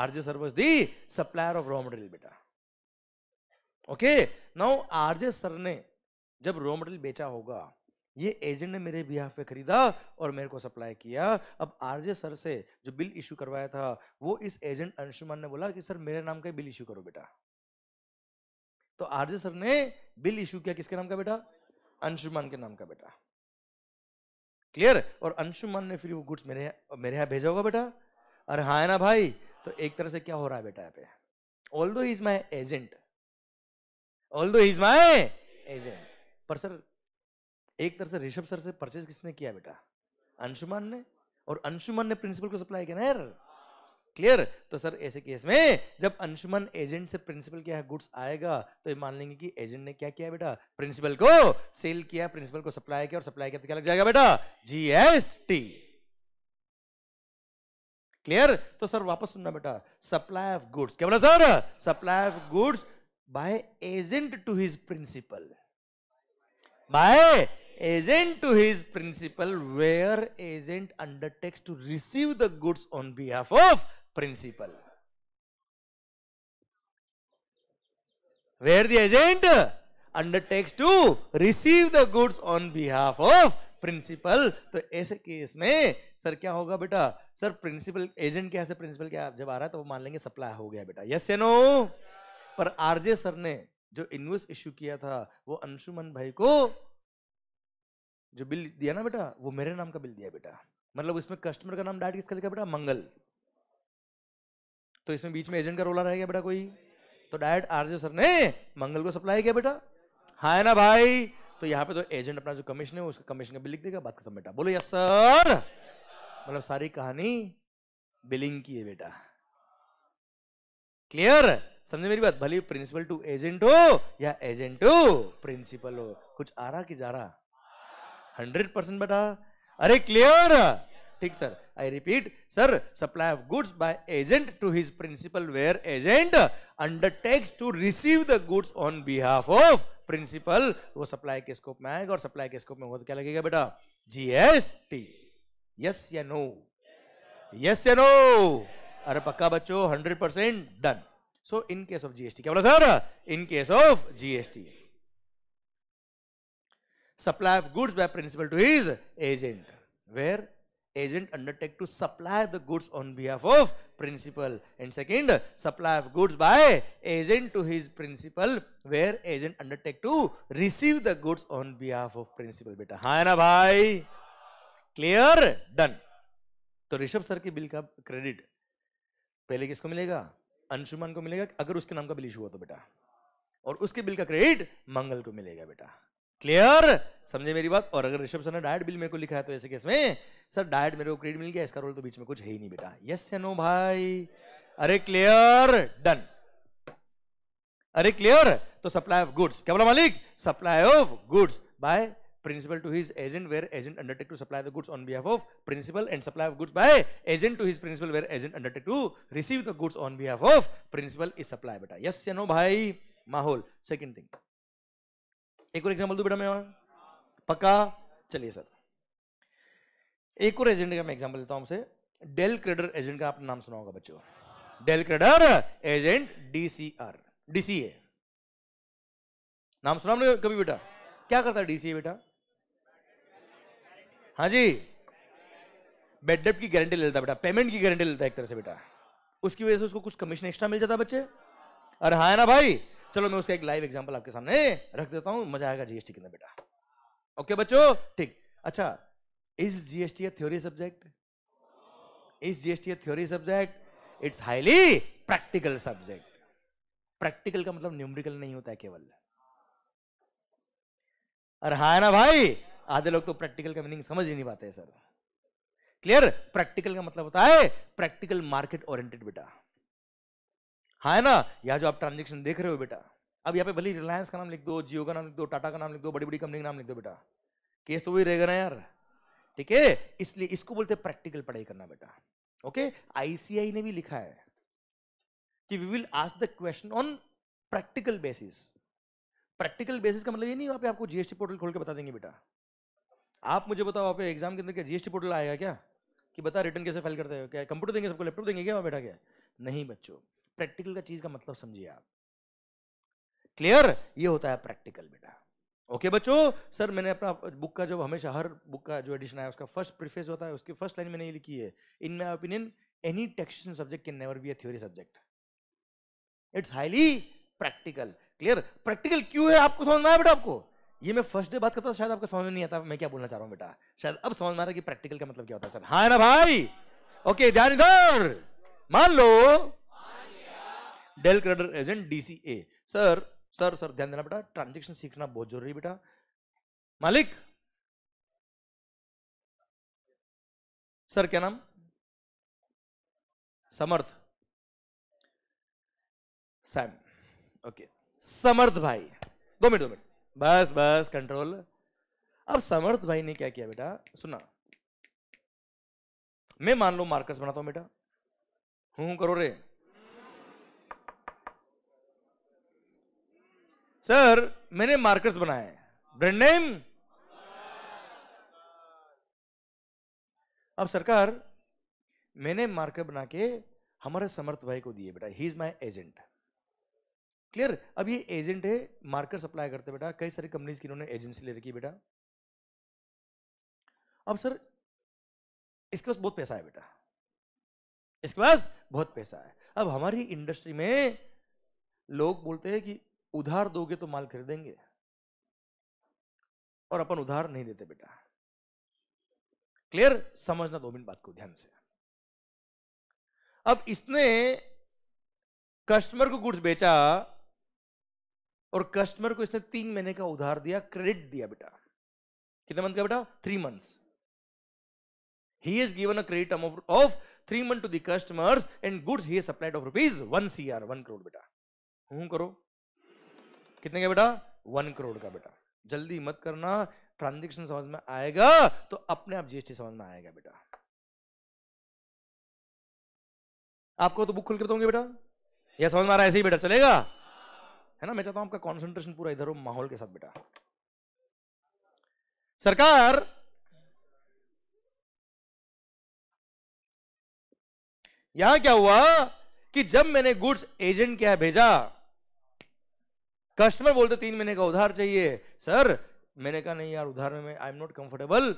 RJ sir was the supplier of raw material बेटा ओके नाउ आरजे सर ने जब रॉ मटेरियल बेचा होगा ये एजेंट ने मेरे बिहाफ पे खरीदा और मेरे को सप्लाई किया अब आरजे सर से जो बिल इशू करवाया था वो इस एजेंट अंशुमान ने बोला कि सर मेरे नाम का बिल इशू करो बेटा तो आरजे सर ने बिल इशू किया किसके नाम का बेटा अंशुमान के नाम का बेटा क्लियर और अंशुमान ने फिर वो गुड्स मेरे मेरे यहाँ भेजा होगा बेटा अरे हाँ है ना भाई तो एक तरह से क्या हो रहा है बेटा यहाँ पे although is my agent although is my agent पर सर एक तरह से ऋषभ सर से परचेज किसने किया बेटा अंशुमान ने और अंशुमान ने प्रिंसिपल को सप्लाई किया ना यार क्लियर तो सर ऐसे केस में जब अंशुमन एजेंट से प्रिंसिपल क्या है गुड्स आएगा तो ये मान लेंगे कि एजेंट ने क्या किया बेटा प्रिंसिपल को सेल किया प्रिंसिपल को सप्लाई किया और सप्लाई किया तो क्या लग जाएगा बेटा जीएसटी क्लियर तो सर वापस सुनना बेटा सप्लाई ऑफ गुड्स क्या बोला sir supply of goods by agent to his principal by agent to his principal where agent undertakes to receive the goods on behalf of principle where the agent undertakes to receive the goods on behalf of principal तो ऐसे केस में सर क्या होगा बेटा सर प्रिंसिपल एजेंट क्या है प्रिंसिपल क्या जब आ रहा है तो वो मान लेंगे सप्लाई हो गया बेटा यस yes, नो पर आरजे सर ने जो इन्वेस्ट इश्यू किया था वो अंशुमन भाई को जो बिल दिया ना बेटा वो मेरे नाम का बिल दिया बेटा मतलब उसमें कस्टमर का नाम डायरेक्ट किसका लिखा बेटा मंगल तो इसमें बीच में एजेंट का रोला रहेगा बेटा कोई तो डायरेक्ट आरजे सर ने मंगल को सप्लाई किया बेटा हाँ है ना भाई तो यहाँ पे तो एजेंट अपना जो कमीशन है उसका कमीशन का बिल लिख देगा बात खत्म बेटा बोलो यस सर मतलब सारी कहानी बिलिंग की है बेटा क्लियर समझे मेरी बात भली प्रिंसिपल टू एजेंट हो या एजेंट हो प्रिंसिपल हो कुछ आ रहा कि जा रहा हंड्रेड परसेंट बेटा अरे क्लियर ठीक sir I repeat sir supply of goods by agent to his principal where agent undertakes to receive the goods on behalf of principal वो सप्लाई के स्कोप में आएगा और सप्लाई के स्कोप में वो क्या लगेगा बेटा जीएसटी यस या नो यस या नो अरे पक्का बच्चों hundred percent done so in case of GST क्या बोला sir in case of GST supply of goods by principal to his agent where agent undertake to supply the goods on behalf of principal and second supply of goods by agent to his principal where agent undertake to receive the goods on behalf of principal beta ha na bhai clear done to Rishabh sir ke bill ka credit pehle kisko milega anshuman ko milega agar uske naam ka bill issue हुआ to beta और उसके बिल का क्रेडिट मंगल को मिलेगा बेटा क्लियर समझे मेरी बात और अगर ऋषभ सर ने डायट बिल मेरे को लिखा है तो ऐसे केस में सर डायट मेरे को क्रेडिट मिल गया इसका रोल तो बीच में कुछ है ही नहीं बेटा यस या नो भाई अरे क्लियर डन अरे क्लियर तो सप्लाई ऑफ गुड्स क्या बोला मालिक supply of goods by principal to his agent where agent undertake to supply the goods on behalf of principal and supply of goods by agent to his principal where agent undertake to receive the goods on behalf of principal is supply बेटा यस या नो भाई माहौल सेकंड थिंग एक और एग्जाम्पल दू बेटा मैं पक्का चलिए सर एक और एजेंट का मैं एग्जाम्पल देता हूं डेल क्रेडर एजेंट का आपने नाम सुना होगा बच्चों del credere agent DCR DCA नाम सुना हमने कभी बेटा क्या करता है डीसीए बेटा हाँ जी बेड डेप की गारंटी ले लेता बेटा पेमेंट की गारंटी लेता है एक तरह से बेटा उसकी वजह से उसको कुछ कमीशन एक्स्ट्रा मिल जाता बच्चे अरे हाँ ना भाई चलो मैं उसका एक लाइव एग्जाम्पल आपके सामने रख देता हूँ मजा आएगा जीएसटी के बेटा ओके बच्चों ठीक अच्छा इस जीएसटी थ्योरी सब्जेक्ट इस GST theory subject it's highly practical subject practical का मतलब न्यूमरिकल नहीं होता है केवल अरे हा ना भाई आधे लोग तो प्रैक्टिकल का मीनिंग समझ ही नहीं पाते सर क्लियर प्रैक्टिकल का मतलब होता है प्रैक्टिकल मार्केट ओरिएंटेड बेटा हाँ है ना यहाँ जो आप ट्रांजेक्शन देख रहे हो बेटा अब यहाँ पे भले रिलायंस का नाम लिख दो जियो का नाम लिख दो टाटा का नाम लिख दो बड़ी बड़ी कंपनी का नाम लिख दो बेटा केस तो वही रहेगा ना यार ठीक है इसलिए इसको बोलते हैं प्रैक्टिकल पढ़ाई करना बेटा ओके आईसीआई ने भी लिखा है कि we will ask the question on practical basis practical basis का मतलब ये नहीं वहाँ पे आपको जीएसटी पोर्टल खोल के बता देंगे बेटा आप मुझे बताओ वहाँ पे एग्जाम के अंदर क्या जीएसटी पोर्टल आएगा क्या कि बता रिटर्न कैसे फाइल करते हो क्या कंप्यूटर देंगे सबको लैपटॉप देंगे क्या वहाँ बेटा क्या नहीं बच्चों प्रैक्टिकल का चीज का मतलब समझिए आप क्लियर ये होता है प्रैक्टिकल बेटा ओके okay, बच्चों सर मैंने अपना बुक का जो हमेशा हर बुक का जो एडिशन आया उसका फर्स्ट प्रिफेस होता है उसकी फर्स्ट लाइन मैंने ये लिखी है in my opinion any taxation subject can never be a theory subject it's highly practical clear practical क्यों है आपको समझ में आया बेटा आपको ये मैं फर्स्ट डे बात करता हूँ शायद आपको समझ में नहीं आता मैं क्या बोलना चाह रहा हूँ बेटा शायद अब समझ में आ रहा है कि प्रैक्टिकल का मतलब क्या होता है सर हाँ ना भाई ओके ध्यान इधर मान लो del credit agent DCA sir sir sir ध्यान देना बेटा ट्रांजेक्शन सीखना बहुत जरूरी बेटा मालिक सर क्या नाम समर्थ सैम ओके समर्थ भाई दो मिनट दो मिनट बस बस कंट्रोल अब समर्थ भाई ने क्या किया बेटा सुना मैं मान लो मार्कस बनाता हूं बेटा हूं करो रे सर मैंने मार्कर्स बनाए ब्रांड नेम अब सरकार मैंने मार्कर बना के हमारे समर्थ भाई को दिए बेटा he is my agent clear अब ये एजेंट है मार्कर सप्लाई करते बेटा कई सारी कंपनीज की इन्होंने एजेंसी ले रखी बेटा अब सर इसके पास बहुत पैसा है बेटा इसके पास बहुत पैसा है अब हमारी इंडस्ट्री में लोग बोलते हैं कि उधार दोगे तो माल खरीदेंगे और अपन उधार नहीं देते बेटा क्लियर समझना दो मिनट बात को ध्यान से अब इसने कस्टमर को गुड्स बेचा और कस्टमर को इसने तीन महीने का उधार दिया क्रेडिट दिया बेटा कितने मंथ का बेटा three months he is given a credit amount of 3 month to the customers and goods he has supplied of rupees 1 one crore बेटा beta कितने का बेटा वन करोड़ का बेटा जल्दी मत करना ट्रांजेक्शन समझ में आएगा तो अपने आप जीएसटी समझ में आएगा बेटा आपको तो बुक खुल कर दूंगी बेटा यह समझ में आ रहा है ऐसे ही बेटा चलेगा है ना मैं चाहता हूं आपका कॉन्सेंट्रेशन पूरा इधर हो माहौल के साथ बेटा सरकार यहां क्या हुआ कि जब मैंने गुड्स एजेंट क्या भेजा कस्टमर बोलते तीन महीने का उधार चाहिए सर मैंने कहा नहीं यार उधार में आई एम नॉट कंफर्टेबल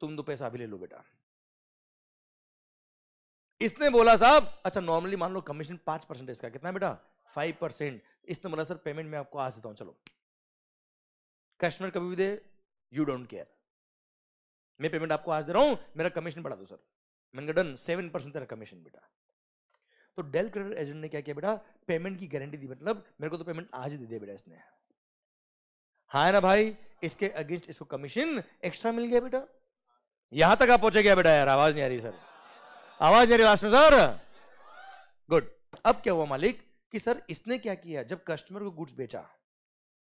तुम दो तो पैसा अभी ले लो बेटा इसने बोला साहब अच्छा नॉर्मली मान लो कमीशन पांच परसेंट इसका कितना बेटा फाइव परसेंट इसने बोला सर पेमेंट मैं आपको आज देता हूं चलो कस्टमर कभी भी दे यू डोंट केयर मैं पेमेंट आपको आज दे रहा हूं मेरा कमीशन बढ़ा दो सर मैंने कहा डन सेवन परसेंट तेरा कमीशन बेटा तो डेल क्रेडिट एजेंट ने क्या किया बेटा पेमेंट की गारंटी दी मतलब मेरे को तो पेमेंट आज दे दिया बेटा इसने हाँ है ना भाई इसके अगेंस्ट इसको कमीशन एक्स्ट्रा मिल गया बेटा यहां तक आप पहुंचे गया बेटा यार आवाज नहीं आ रही सर आवाज नहीं आ रही लास्ट में सर गुड अब क्या हुआ मालिक कि सर इसने क्या किया जब कस्टमर को गुड्स बेचा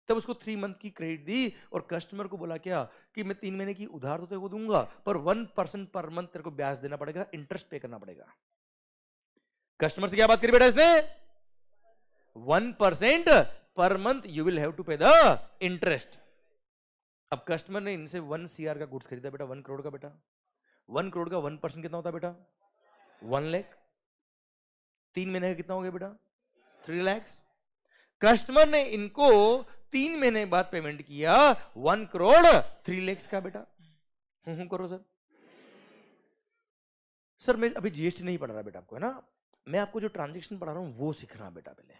तब उसको थ्री मंथ की क्रेडिट दी और कस्टमर को बोला क्या कि मैं तीन महीने की उधार तो तेरे को दूंगा पर वन परसेंट पर मंथ तेरे को ब्याज देना पड़ेगा इंटरेस्ट पे करना पड़ेगा कस्टमर से क्या बात करी बेटा इसने one percent per month you will have to pay the interest अब कस्टमर ने इनसे वन सीआर का गुड्स खरीदा बेटा वन करोड़ का बेटा वन करोड़ का वन परसेंट कितना होता बेटा वन लैख तीन महीने का कितना हो गया बेटा थ्री लैक्स कस्टमर ने इनको तीन महीने बाद पेमेंट किया वन करोड़ थ्री लैक्स का बेटा हूं करो सर सर मैं अभी जीएसटी नहीं पढ़ रहा बेटा आपको है ना मैं आपको जो ट्रांजेक्शन पढ़ा रहा हूँ वो सीखना बेटा पहले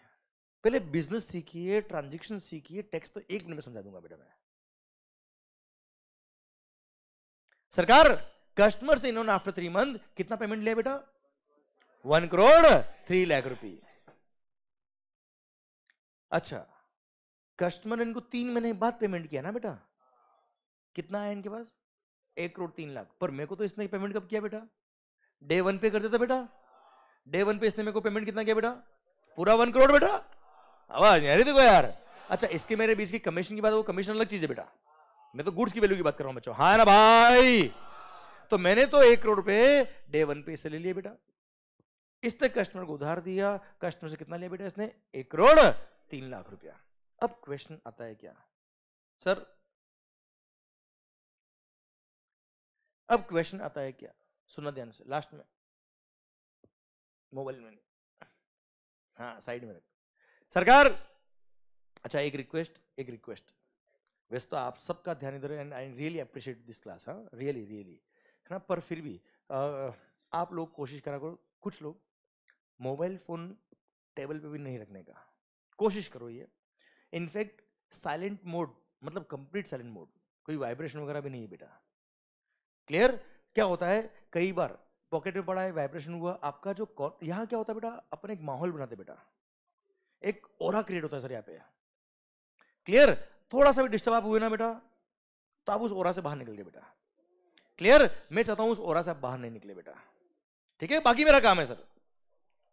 पहले बिजनेस सीखिए ट्रांजेक्शन सीखिए टैक्स तो एक मिनट में समझा दूंगा बेटा मैं सरकार कस्टमर से इन्होंने आफ्टर थ्री मंथ कितना पेमेंट लिया बेटा वन करोड़ थ्री लाख रुपये अच्छा कस्टमर ने इनको तीन महीने बाद पेमेंट किया ना बेटा कितना आया इनके पास एक करोड़ तीन लाख पर मेरे को तो इसने पेमेंट कब किया बेटा डे वन पे कर देता बेटा डे वन पे इसने मेरे को पेमेंट कितना किया बेटा पूरा वन करोड़ बेटा आवाज अरे देखो यार अच्छा इसके मेरे बीच की कमीशन की बात वो कमीशन अलग चीज है बेटा मैं तो गुड्स की वैल्यू की बात कर रहा हूँ बच्चों हाँ ना भाई तो मैंने तो एक करोड़ रुपए डे वन पे इसे ले लिया बेटा इसने कस्टमर को उधार दिया कस्टमर से कितना लिया बेटा इसने एक करोड़ तीन लाख रुपया अब क्वेश्चन आता है क्या सर अब क्वेश्चन आता है क्या सुना ध्यान से लास्ट में मोबाइल में नहीं हाँ साइड में रख सरकार अच्छा एक रिक्वेस्ट एक रिक्वेस्ट वैसे तो आप सबका ध्यान इधर and I really appreciate this class हाँ रियली रियली है ना पर फिर भी आ, आप लोग कोशिश करा करो कुछ लोग मोबाइल फ़ोन टेबल पे भी नहीं रखने का कोशिश करो ये इनफैक्ट साइलेंट मोड मतलब कंप्लीट साइलेंट मोड कोई वाइब्रेशन वगैरह भी नहीं है बेटा क्लियर क्या होता है कई बार पॉकेट में पड़ा है वाइब्रेशन हुआ आपका जो यहाँ क्या होता है बेटा अपन एक माहौल बनाते बेटा एक और क्रिएट होता है सर यहाँ पे क्लियर थोड़ा सा भी डिस्टर्ब आप हुए ना बेटा तो आप उस ओरा से बाहर निकल गए बेटा क्लियर मैं चाहता हूँ उस ओरा से आप बाहर नहीं निकले बेटा ठीक है बाकी मेरा काम है सर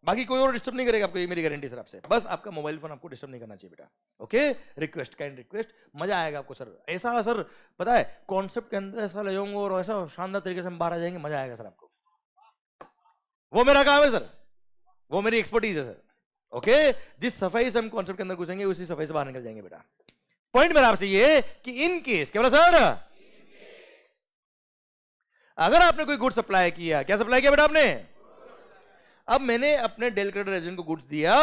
बाकी कोई और डिस्टर्ब नहीं करेगा आपको ये मेरी गारंटी सर आपसे बस आपका मोबाइल फोन आपको डिस्टर्ब नहीं करना चाहिए बेटा ओके रिक्वेस्ट कैंड रिक्वेस्ट मजा आएगा आपको सर ऐसा सर पता है कॉन्सेप्ट के अंदर ऐसा ले जाऊंगा और ऐसा शानदार तरीके से हम बाहर आ जाएंगे मजा आएगा सर आपको वो मेरा काम है सर वो मेरी एक्सपर्टीज है सर ओके जिस सफाई से हम कॉन्सेप्ट के अंदर घुसेंगे उसी सफाई से बाहर निकल जाएंगे बेटा पॉइंट मेरा आपसे ये कि इन केस क्या बोला सर अगर आपने कोई गुड सप्लाई किया क्या सप्लाई किया बेटा आपने अब मैंने अपने डेल क्रेडिट रेजिडेंट को गुड्स दिया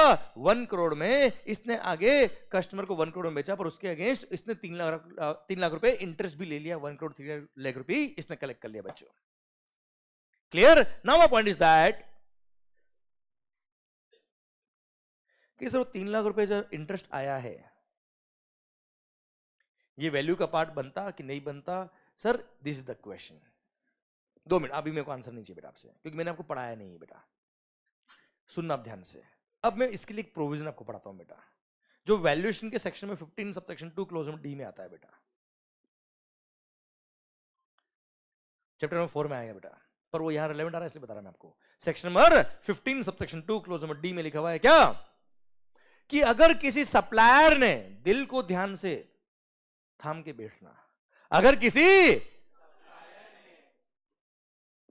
वन करोड़ में इसने आगे कस्टमर को वन करोड़ में बेचा पर उसके अगेंस्ट इसने तीन लाख तीन लाख रुपए इंटरेस्ट भी ले लिया वन करोड़ तीन लाख रुपए इसने कलेक्ट कर लिया बच्चों clear now my point is that कि सर तीन लाख रुपए जो इंटरेस्ट आया है ये वैल्यू का पार्ट बनता कि नहीं बनता sir this is the question दो मिनट अभी मेरे को आंसर नहीं चाहिए बेटा आपसे क्योंकि मैंने आपको पढ़ाया नहीं है बेटा सुनना आप ध्यान से अब मैं इसके लिए एक प्रोविजन आपको पढ़ाता हूं बेटा जो वैल्यूएशन के सेक्शन में फिफ्टीन सब सेक्शन टू क्लोज डी में आता है बेटा चैप्टर नंबर फोर में आएगा बेटा पर वो यहां रिलेवेंट आ रहा है इसलिए बता रहा मैं आपको section number 15 sub section two clause number D में लिखा हुआ है क्या कि अगर किसी सप्लायर ने दिल को ध्यान से थाम के बैठना अगर किसी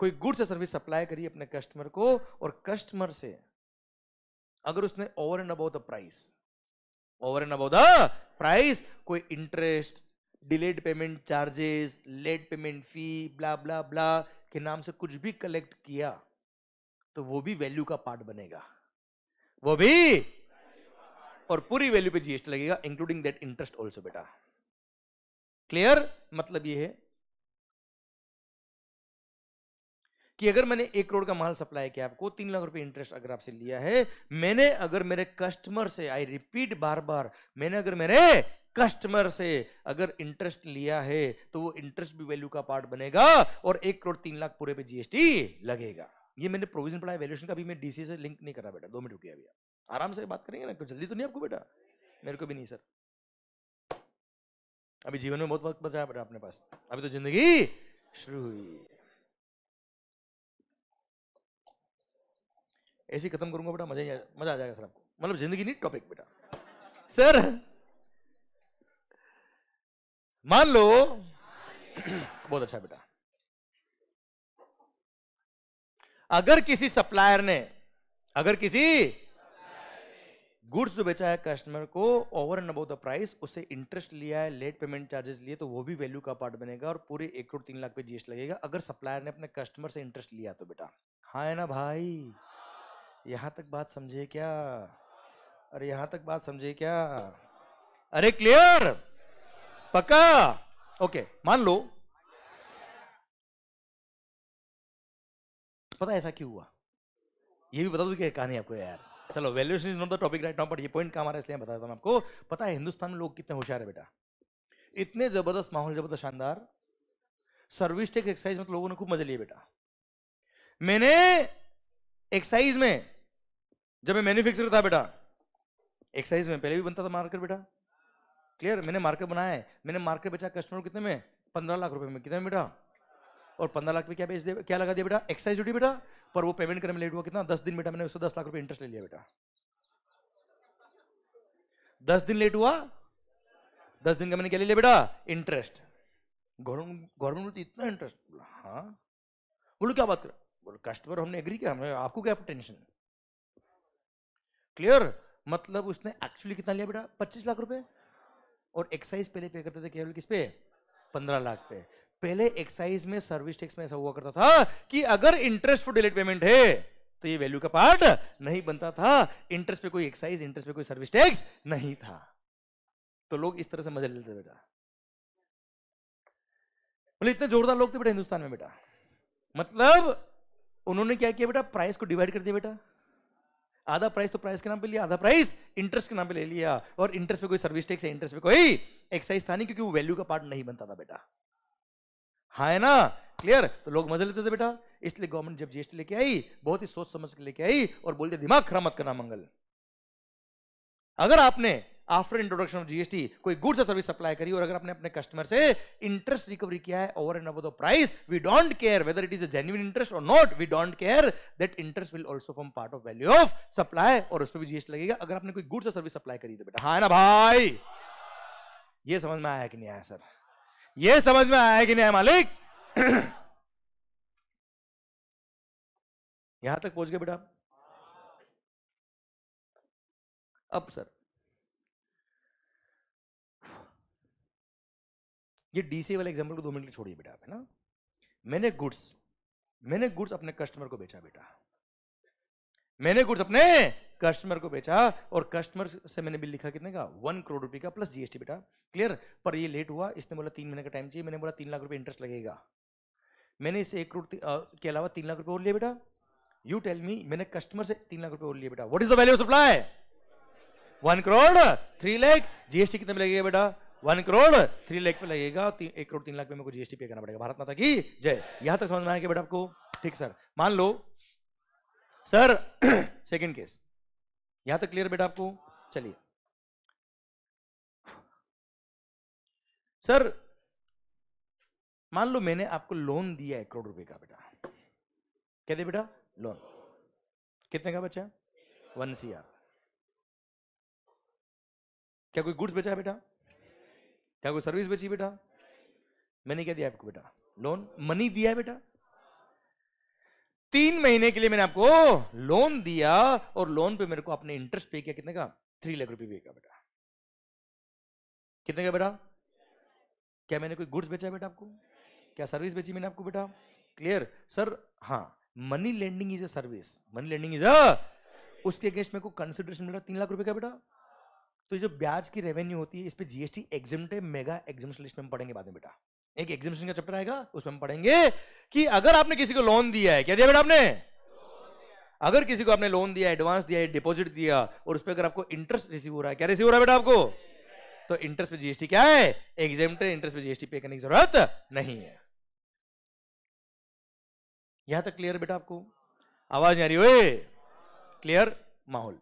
कोई गुड्स या सर्विस सप्लाई करी अपने कस्टमर को और कस्टमर से अगर उसने over and about the price over and about the price कोई interest delayed payment charges late payment fee blah blah blah के नाम से कुछ भी कलेक्ट किया तो वो भी वैल्यू का पार्ट बनेगा वो भी और पूरी वैल्यू पे जीएसटी लगेगा इंक्लूडिंग दैट इंटरेस्ट ऑल्सो बेटा क्लियर मतलब ये है कि अगर मैंने एक करोड़ का माल सप्लाई किया आपको तीन लाख रुपए इंटरेस्ट अगर आपसे लिया है मैंने अगर मेरे कस्टमर से आई रिपीट बार बार मैंने अगर मेरे कस्टमर से अगर इंटरेस्ट लिया है तो वो इंटरेस्ट भी वैल्यू का पार्ट बनेगा और एक करोड़ तीन लाख पूरे पे जीएसटी लगेगा ये मैंने प्रोविजन पढ़ा है वैल्यूएशन का भी मैं डीसी से लिंक नहीं करा बेटा दो मिनट रुकिए अभी आराम से बात करेंगे ना कुछ जल्दी तो नहीं आपको बेटा मेरे को भी नहीं सर अभी जीवन में बहुत वक्त बचाया बेटा अपने पास अभी तो जिंदगी शुरू हुई ऐसे खत्म करूंगा बेटा मजा मजा आ जाएगा सर आपको मतलब जिंदगी नहीं टॉपिक बेटा सर मान लो बहुत अच्छा बेटा अगर किसी सप्लायर ने अगर किसी गुड्स जो बेचा है कस्टमर को over and about the price उसे इंटरेस्ट लिया है लेट पेमेंट चार्जेस लिए तो वो भी वैल्यू का पार्ट बनेगा और पूरे एक करोड़ तीन लाख पे जीएसटी लगेगा अगर सप्लायर ने अपने कस्टमर से इंटरेस्ट लिया तो बेटा हाँ है ना भाई यहां तक बात समझे क्या अरे यहां तक बात समझे क्या अरे क्लियर पक्का ओके मान लो पता ऐसा क्यों हुआ ये भी बता दूं क्या कहानी आपको यार चलो valuation is not the topic right now but ये पॉइंट काम आ रहा है इसलिए बता देता हूं आपको पता है हिंदुस्तान में लोग कितने होशियार है बेटा इतने जबरदस्त माहौल जबरदस्त शानदार सर्विस टेक एक्सरसाइज में तो लोगों ने खूब मजे लिए बेटा मैंने एक्सरसाइज में जब मैं मैन्युफैक्चरर था बेटा एक्सरसाइज में पहले भी बनता था मार्कर बेटा क्लियर मैंने मार्केट बनाया है मैंने मार्केट बेचा कस्टमर कितने में पंद्रह लाख रुपए में कितने में बेटा और पंद्रह लाख में क्या बेच दे क्या लगा दिया बेटा एक्साइज ड्यूटी बेटा पर वो पेमेंट करने में लेट हुआ कितना दस दिन बेटा मैंने उसको दस लाख रुपए इंटरेस्ट ले लिया बेटा दस दिन लेट हुआ दस दिन का मैंने क्या ले लिया बेटा इंटरेस्ट गवर्नमेंट गवर्नमेंट तो इतना इंटरेस्ट बोला हाँ बोलो क्या बात कर बोलो कस्टमर हमने एग्री किया हमने आपको क्या टेंशन क्लियर मतलब उसने एक्चुअली कितना लिया बेटा पच्चीस लाख रुपए और एक्साइज पहले पे करते थे केवल किस पे पंद्रह लाख पे पहले एक्साइज में सर्विस टैक्स में ऐसा हुआ करता था कि अगर इंटरेस्ट फॉर डिलेट पेमेंट है तो ये वैल्यू का पार्ट नहीं बनता था इंटरेस्ट पे कोई एक्साइज इंटरेस्ट पे कोई सर्विस टैक्स नहीं था तो लोग इस तरह से मजा लेते बेटा बोले इतने जोरदार लोग थे बेटा हिंदुस्तान में बेटा मतलब उन्होंने क्या किया बेटा प्राइस को डिवाइड कर दिया बेटा आधा प्राइस तो प्राइस के नाम पे लिया आधा प्राइस इंटरेस्ट के नाम पे ले लिया और इंटरेस्ट पे कोई सर्विस टैक्स है इंटरेस्ट पे कोई एक्साइज था नहीं क्योंकि वो वैल्यू का पार्ट नहीं बनता था बेटा हाँ है ना क्लियर तो लोग मजे लेते थे बेटा इसलिए गवर्नमेंट जब जीएसटी लेके आई बहुत ही सोच समझ के लेके आई और बोलते दिमाग खराब मत करना मंगल अगर आपने आफ्टर इंट्रोडक्शन ऑफ जीएसटी कोई गुड्स और सर्विस सप्लाई करी और अगर आपने अपने कस्टमर से इंटरेस्ट रिकवरी किया है over and about the price we don't care whether it is a genuine interest or not we don't care that interest will also form part of value of supply और उस पर भी जीएसटी लगेगा अगर आपने कोई गुड्स और सर्विस सप्लाई करी तो बेटा हाँ ना भाई ये समझ में आया कि नहीं आया सर ये समझ में आया कि नहीं आया मालिक यहां तक पहुंच गए बेटा अब सर ये डीसी वाले एग्जाम्पल को दो मिनट छोड़िए बेटा आप है ना मैंने गुड्स मैंने गुड्स अपने कस्टमर को बेचा बेटा मैंने गुड्स अपने कस्टमर को बेचा और कस्टमर से मैंने बिल लिखा कितने का वन करोड़ रुपए का प्लस जीएसटी बेटा क्लियर पर ये लेट हुआ इसने बोला तीन महीने का टाइम चाहिए मैंने बोला तीन लाख रुपए इंटरेस्ट लगेगा मैंने इसे एक करोड़ के अलावा तीन लाख रुपए और लिए बेटा यू टेल मी मैंने कस्टमर से तीन लाख रुपए और लिए बेटा what is the value supply one crore three lakh GST कितने लगेगा बेटा वन करोड़ थ्री लाख पे लगेगा और एक करोड़ तीन लाख पे मेरे को जीएसटी पे करना पड़ेगा भारत माता की जय यहां तक समझ में आएगा बेटा आपको ठीक सर मान लो सर सेकंड केस यहां तक क्लियर बेटा आपको चलिए सर मान लो मैंने आपको लोन दिया एक करोड़ रुपए का बेटा कह दे बेटा लोन कितने का बचा वन सी क्या कोई गुड्स बेचा है बेटा क्या कोई सर्विस बची बेटा मैंने क्या दिया आपको बेटा लोन मनी दिया है बेटा तीन महीने के लिए मैंने आपको लोन दिया और लोन पे मेरे को आपने इंटरेस्ट पे किया कितने का थ्री लाख रुपए पे किया बेटा कितने का बेटा क्या मैंने कोई गुड्स बेचा बेटा आपको क्या सर्विस बेची मैंने आपको बेटा क्लियर सर हाँ money lending is a service money lending is a उसके अगेंस्ट मेरे को कंसिडरेशन मिला तीन लाख रुपए का बेटा तो जो ब्याज की रेवेन्यू होती है इस पर GST exempt mega exemption list में पढ़ेंगे बाद में बेटा एक एग्जिबिशन का चैप्टर आएगा उसमें हम पढ़ेंगे कि अगर आपने किसी को लोन दिया है क्या दिया बेटा आपने अगर किसी को आपने लोन दिया एडवांस दिया डिपॉजिट दिया और उस पर अगर आपको इंटरेस्ट रिसीव हो रहा है क्या रिसीव हो रहा है बेटा आपको तो इंटरेस्ट पे जीएसटी क्या है एग्जेम्प्टर इंटरेस्ट पे जीएसटी पे करने की जरूरत नहीं है यहां तक क्लियर बेटा आपको आवाज आ रही हो क्लियर माहौल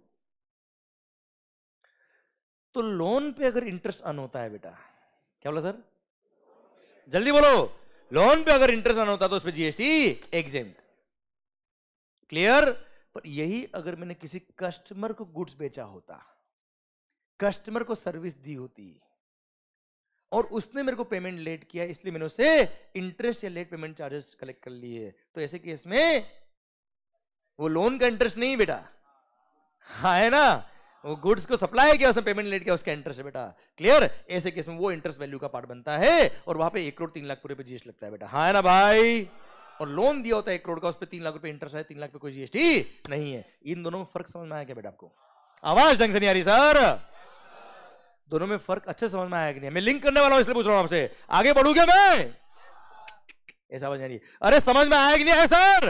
तो लोन पे अगर इंटरेस्ट अन होता है बेटा क्या बोला सर जल्दी बोलो लोन पे अगर इंटरेस्ट अन होता तो उस पर जीएसटी एग्जेम क्लियर पर यही अगर मैंने किसी कस्टमर को गुड्स बेचा होता कस्टमर को सर्विस दी होती और उसने मेरे को पेमेंट लेट किया इसलिए मैंने उसे इंटरेस्ट या लेट पेमेंट चार्जेस कलेक्ट कर लिए तो ऐसे केस में वो लोन का इंटरेस्ट नहीं बेटा हाँ है ना वो गुड्स को सप्लाई किया उसने पेमेंट लेट किया उसका इंटरेस्ट बेटा क्लियर ऐसे केस में वो इंटरेस्ट वैल्यू का पार्ट बनता है और वहां पे एक करोड़ तीन लाख रुपए जीएसटी लगता है बेटा हाँ ना भाई और लोन दिया होता है एक करोड़ का उस पर तीन लाख रुपए इंटरेस्ट है तीन लाख रुपए कोई जीएसटी नहीं है इन दोनों में फर्क समझ में आया क्या बेटा आपको आवाज ढंग से नहीं आ रही सर दोनों में फर्क अच्छे समझ में आया कि नहीं मैं लिंक करने वाला हूं इसलिए पूछ रहा हूं आपसे आगे बढ़ू क्या मैं ऐसा आवाज नहीं अरे समझ में आया कि नहीं है सर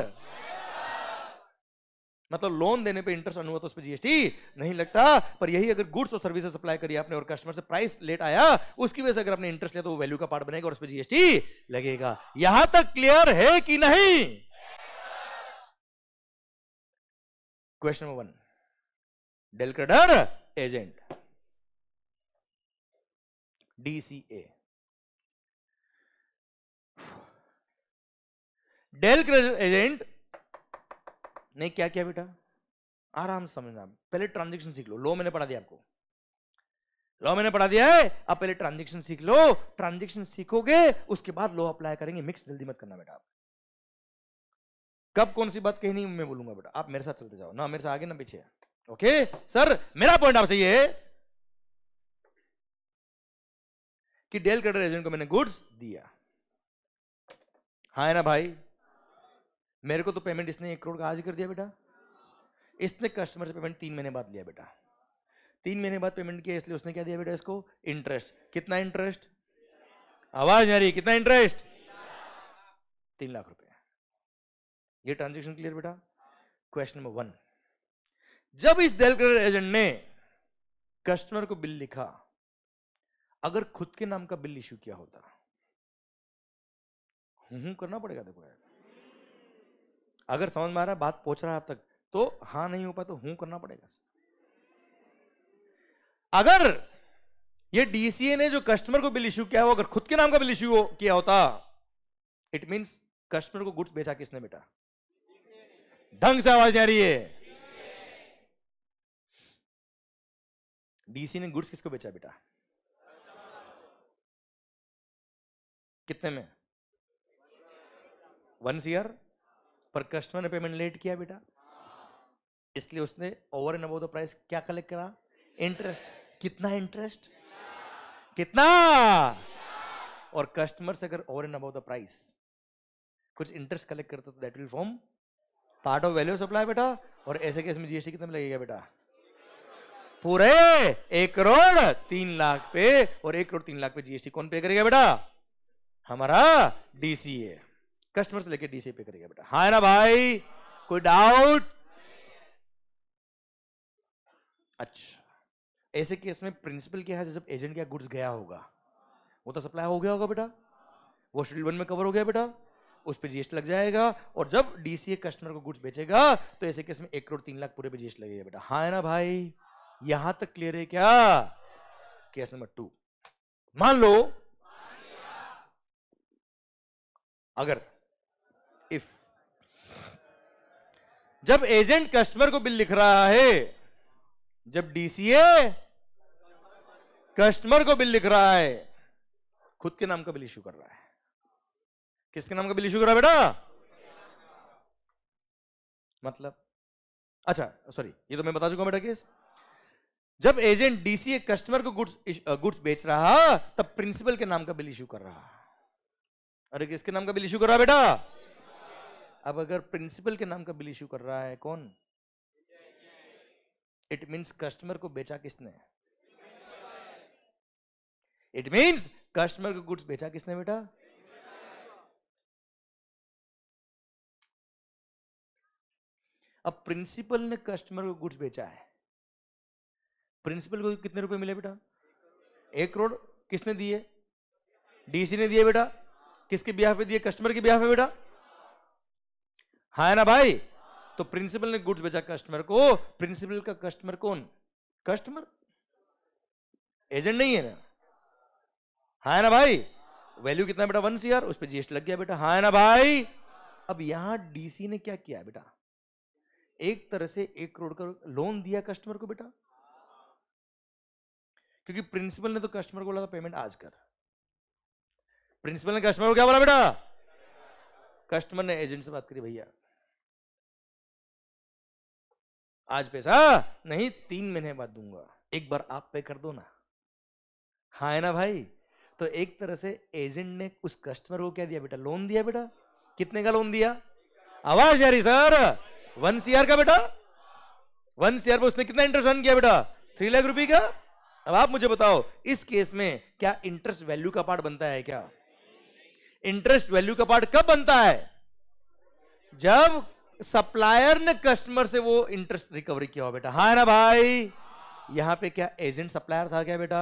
मतलब लोन देने पे इंटरेस्ट अनुभव तो उस पर जीएसटी नहीं लगता पर यही अगर गुड्स और सर्विसेज सप्लाई करी आपने और कस्टमर से प्राइस लेट आया उसकी वजह से अगर आपने इंटरेस्ट लिया तो वो वैल्यू का पार्ट बनेगा और उस पर जीएसटी लगेगा यहां तक क्लियर है कि नहीं question number one del credere agent DCA credit agent नहीं क्या क्या बेटा आराम समझना पहले ट्रांजेक्शन सीख लो लो मैंने पढ़ा दिया आपको लो मैंने पढ़ा दिया है अब पहले ट्रांजेक्शन सीख लो ट्रांजेक्शन सीखोगे उसके बाद लो अप्लाई करेंगे मिक्स जल्दी मत करना बेटा आप कब कौन सी बात कहनी मैं बोलूंगा बेटा आप मेरे साथ चलते जाओ ना मेरे साथ आगे ना पीछे ओके सर मेरा पॉइंट आपसे ये है कि डेल कटर एजेंट को मैंने गुड्स दिया हाँ है ना भाई मेरे को तो पेमेंट इसने एक करोड़ का आज कर दिया बेटा इसने कस्टमर से पेमेंट तीन महीने बाद लिया बेटा तीन महीने बाद पेमेंट किया इसलिए उसने क्या दिया बेटा इसको इंटरेस्ट कितना इंटरेस्ट आवाज आ रही कितना इंटरेस्ट तीन लाख रुपए ये ट्रांजेक्शन क्लियर बेटा क्वेश्चन नंबर वन जब इस डेल क्रेडिट एजेंट ने कस्टमर को बिल लिखा अगर खुद के नाम का बिल इश्यू किया होता हूं करना पड़ेगा देखो यार अगर समझ में आ रहा है बात पहुंच रहा है आप तक तो हाँ नहीं हो पा तो हूं करना पड़ेगा अगर ये डीसीए ने जो कस्टमर को बिल इश्यू किया वो अगर खुद के नाम का बिल इश्यू किया होता इट मींस कस्टमर को गुड्स बेचा किसने बेटा ढंग से आवाज जा रही है डीसी ने गुड्स किसको बेचा बेटा कितने में वन सीयर पर कस्टमर ने पेमेंट लेट किया बेटा इसलिए उसने over and about the price क्या कलेक्ट करा इंटरेस्ट कितना इंटरेस्ट कितना और कस्टमर से अगर over and about the price कुछ इंटरेस्ट कलेक्ट करता तो that will form part of value supply बेटा और ऐसे केस में जीएसटी कितना लगेगा बेटा पूरे एक करोड़ तीन लाख पे और एक करोड़ तीन लाख पे जीएसटी कौन पे करेगा बेटा हमारा डीसीए कस्टमर से लेके डीसी पे करेगा बेटा हाँ ना भाई कोई डाउट अच्छा ऐसे केस में प्रिंसिपल क्या है जैसे एजेंट क्या गुड्स गया होगा वो तो सप्लाई हो गया होगा बेटा वो शेड्यूल वन में कवर हो गया बेटा उस पर जीएसटी लग जाएगा और जब डीसीए कस्टमर को गुड्स बेचेगा तो ऐसे केस में एक करोड़ तीन लाख पूरे पे जीएसटी लगेगा बेटा हाँ है ना भाई यहां तक क्लियर है क्या केस नंबर टू मान लो अगर जब एजेंट कस्टमर को बिल लिख रहा है जब डीसीए कस्टमर को बिल लिख रहा है खुद के नाम का बिल इश्यू कर रहा है किसके नाम का बिल इश्यू कर रहा है बेटा मतलब अच्छा सॉरी ये तो मैं बता चुका बेटा केस जब एजेंट डीसीए कस्टमर को गुड्स गुड्स बेच रहा तब प्रिंसिपल के नाम का बिल इश्यू कर रहा अरे किसके नाम का बिल इश्यू कर रहा बेटा अब अगर प्रिंसिपल के नाम का बिल इशू कर रहा है कौन इट मीन्स कस्टमर को बेचा किसने इट मीन्स कस्टमर को गुड्स बेचा किसने बेटा अब प्रिंसिपल ने कस्टमर को गुड्स बेचा है प्रिंसिपल को कितने रुपए मिले बेटा एक करोड़ किसने दिए डीसी ने दिए बेटा किसके ब्याह पे दिए कस्टमर के ब्याह पे बेटा है हाँ ना भाई तो प्रिंसिपल ने गुड्स बेचा कस्टमर को प्रिंसिपल का कस्टमर कौन कस्टमर एजेंट नहीं है ना हाँ ना भाई वैल्यू कितना बेटा वन आर उस पर जीएसटी लग गया बेटा हाँ ना भाई अब यहां डीसी ने क्या किया बेटा एक तरह से एक करोड़ का लोन दिया कस्टमर को बेटा क्योंकि प्रिंसिपल ने तो कस्टमर को बोला था पेमेंट आज कर प्रिंसिपल ने कस्टमर को क्या बोला बेटा कस्टमर ने एजेंट से बात करी भैया आज पैसा हाँ, नहीं तीन महीने बाद दूंगा एक बार आप पे कर दो ना हाँ है ना भाई तो एक तरह से एजेंट ने उस कस्टमर को क्या दिया बेटा लोन दिया बेटा कितने का लोन दिया आवाज जा रही सर वन सीआर का बेटा वन सीआर पर उसने कितना इंटरेस्ट अर्न किया बेटा थ्री लाख रुपए का अब आप मुझे बताओ इस केस में क्या इंटरेस्ट वैल्यू का पार्ट बनता है क्या इंटरेस्ट वैल्यू का पार्ट कब बनता है जब सप्लायर ने कस्टमर से वो इंटरेस्ट रिकवरी किया हो बेटा हाँ ना भाई यहाँ पे क्या एजेंट सप्लायर था क्या बेटा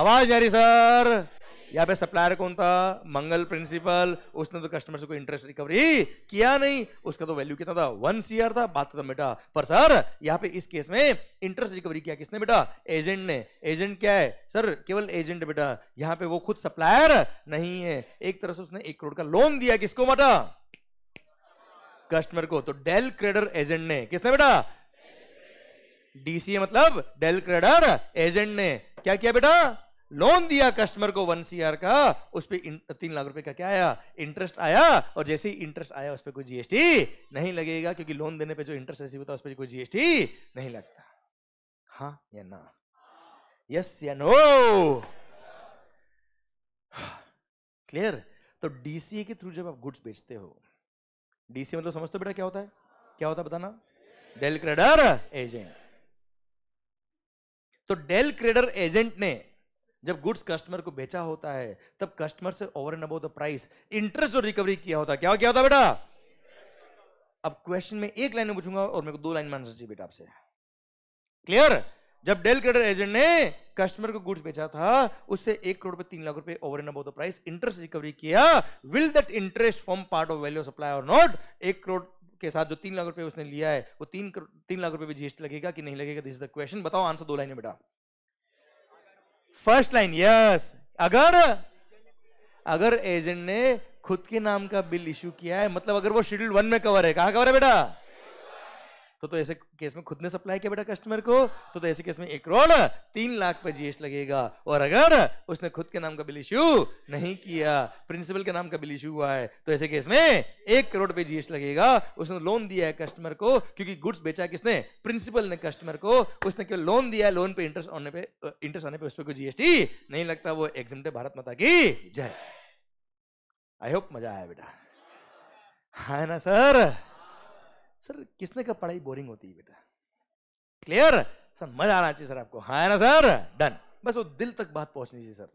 आवाज जा रही सर यहाँ पे सप्लायर कौन था मंगल प्रिंसिपल उसने तो कस्टमर से कोई इंटरेस्ट रिकवरी किया नहीं उसका तो वैल्यू कितना था वन सीआर था बात खत्म बेटा पर सर यहाँ पे इस केस में इंटरेस्ट रिकवरी किया किसने बेटा एजेंट ने एजेंट क्या है सर केवल एजेंट बेटा यहाँ पे वो खुद सप्लायर नहीं है एक तरह से उसने एक करोड़ का लोन दिया किसको बेटा कस्टमर को तो डेल क्रेडर एजेंट ने किसने बेटा डीसीए मतलब डेल क्रेडर एजेंट ने क्या किया बेटा लोन दिया कस्टमर को वन सी का उस पर तीन लाख रुपए का क्या आया इंटरेस्ट आया और जैसे ही इंटरेस्ट आया उस पर कोई जीएसटी नहीं लगेगा क्योंकि लोन देने पे जो इंटरेस्ट रिसीव होता है तो उस पर कोई जीएसटी नहीं लगता हाँ या ना यस या नो क्लियर तो डीसीए के थ्रू जब आप गुड्स बेचते हो डीसी मतलब समझते तो बेटा क्या होता है क्या होता है बताना डेल क्रेडर एजेंट तो डेल क्रेडर एजेंट ने जब गुड्स कस्टमर को बेचा होता है तब कस्टमर से over and about the price interest और रिकवरी किया होता क्या क्या होता बेटा अब क्वेश्चन में एक लाइन में पूछूंगा और मेरे को दो लाइन में आंसर चाहिए बेटा आपसे क्लियर जब डेल क्रेडिट एजेंट ने कस्टमर को गुड्स बेचा था उससे एक करोड़ पे तीन लाख रुपए over and about the price interest recovery किया will that interest form part of value supply or not एक करोड़ के साथ जो तीन लाख रुपए उसने लिया है वो तीन तीन लाख रुपए भी जीएसटी लगेगा कि नहीं लगेगा दिस द क्वेश्चन बताओ आंसर दो लाइन में बेटा फर्स्ट लाइन यस अगर अगर एजेंट ने खुद के नाम का बिल इश्यू किया है मतलब अगर वो शेड्यूल वन में कवर है कहा कवर है बेटा तो तो ऐसे केस में खुद ने सप्लाई किया बेटा कस्टमर को तो तो ऐसे केस में एक करोड़ तीन लाख पर जी लगेगा और अगर उसने खुद के नाम का बिल इश्यू नहीं किया प्रिंसिपल के नाम का बिल इश्यू हुआ है तो ऐसे केस में एक करोड़ पे जी लगेगा उसने लोन दिया है कस्टमर को क्योंकि गुड्स बेचा किसने प्रिंसिपल ने कस्टमर को उसने केवल लोन दिया है लोन पे इंटरेस्ट आने पे इंटरेस्ट आने पर उस पर कोई जीएसटी नहीं लगता वो एग्जाम भारत माता की जय आई होप मजा आया बेटा है हाँ ना सर सर किसने का पढ़ाई बोरिंग होती है बेटा क्लियर सर मजा आना चाहिए सर आपको हाँ है ना सर डन बस वो दिल तक बात पहुंचनी चाहिए सर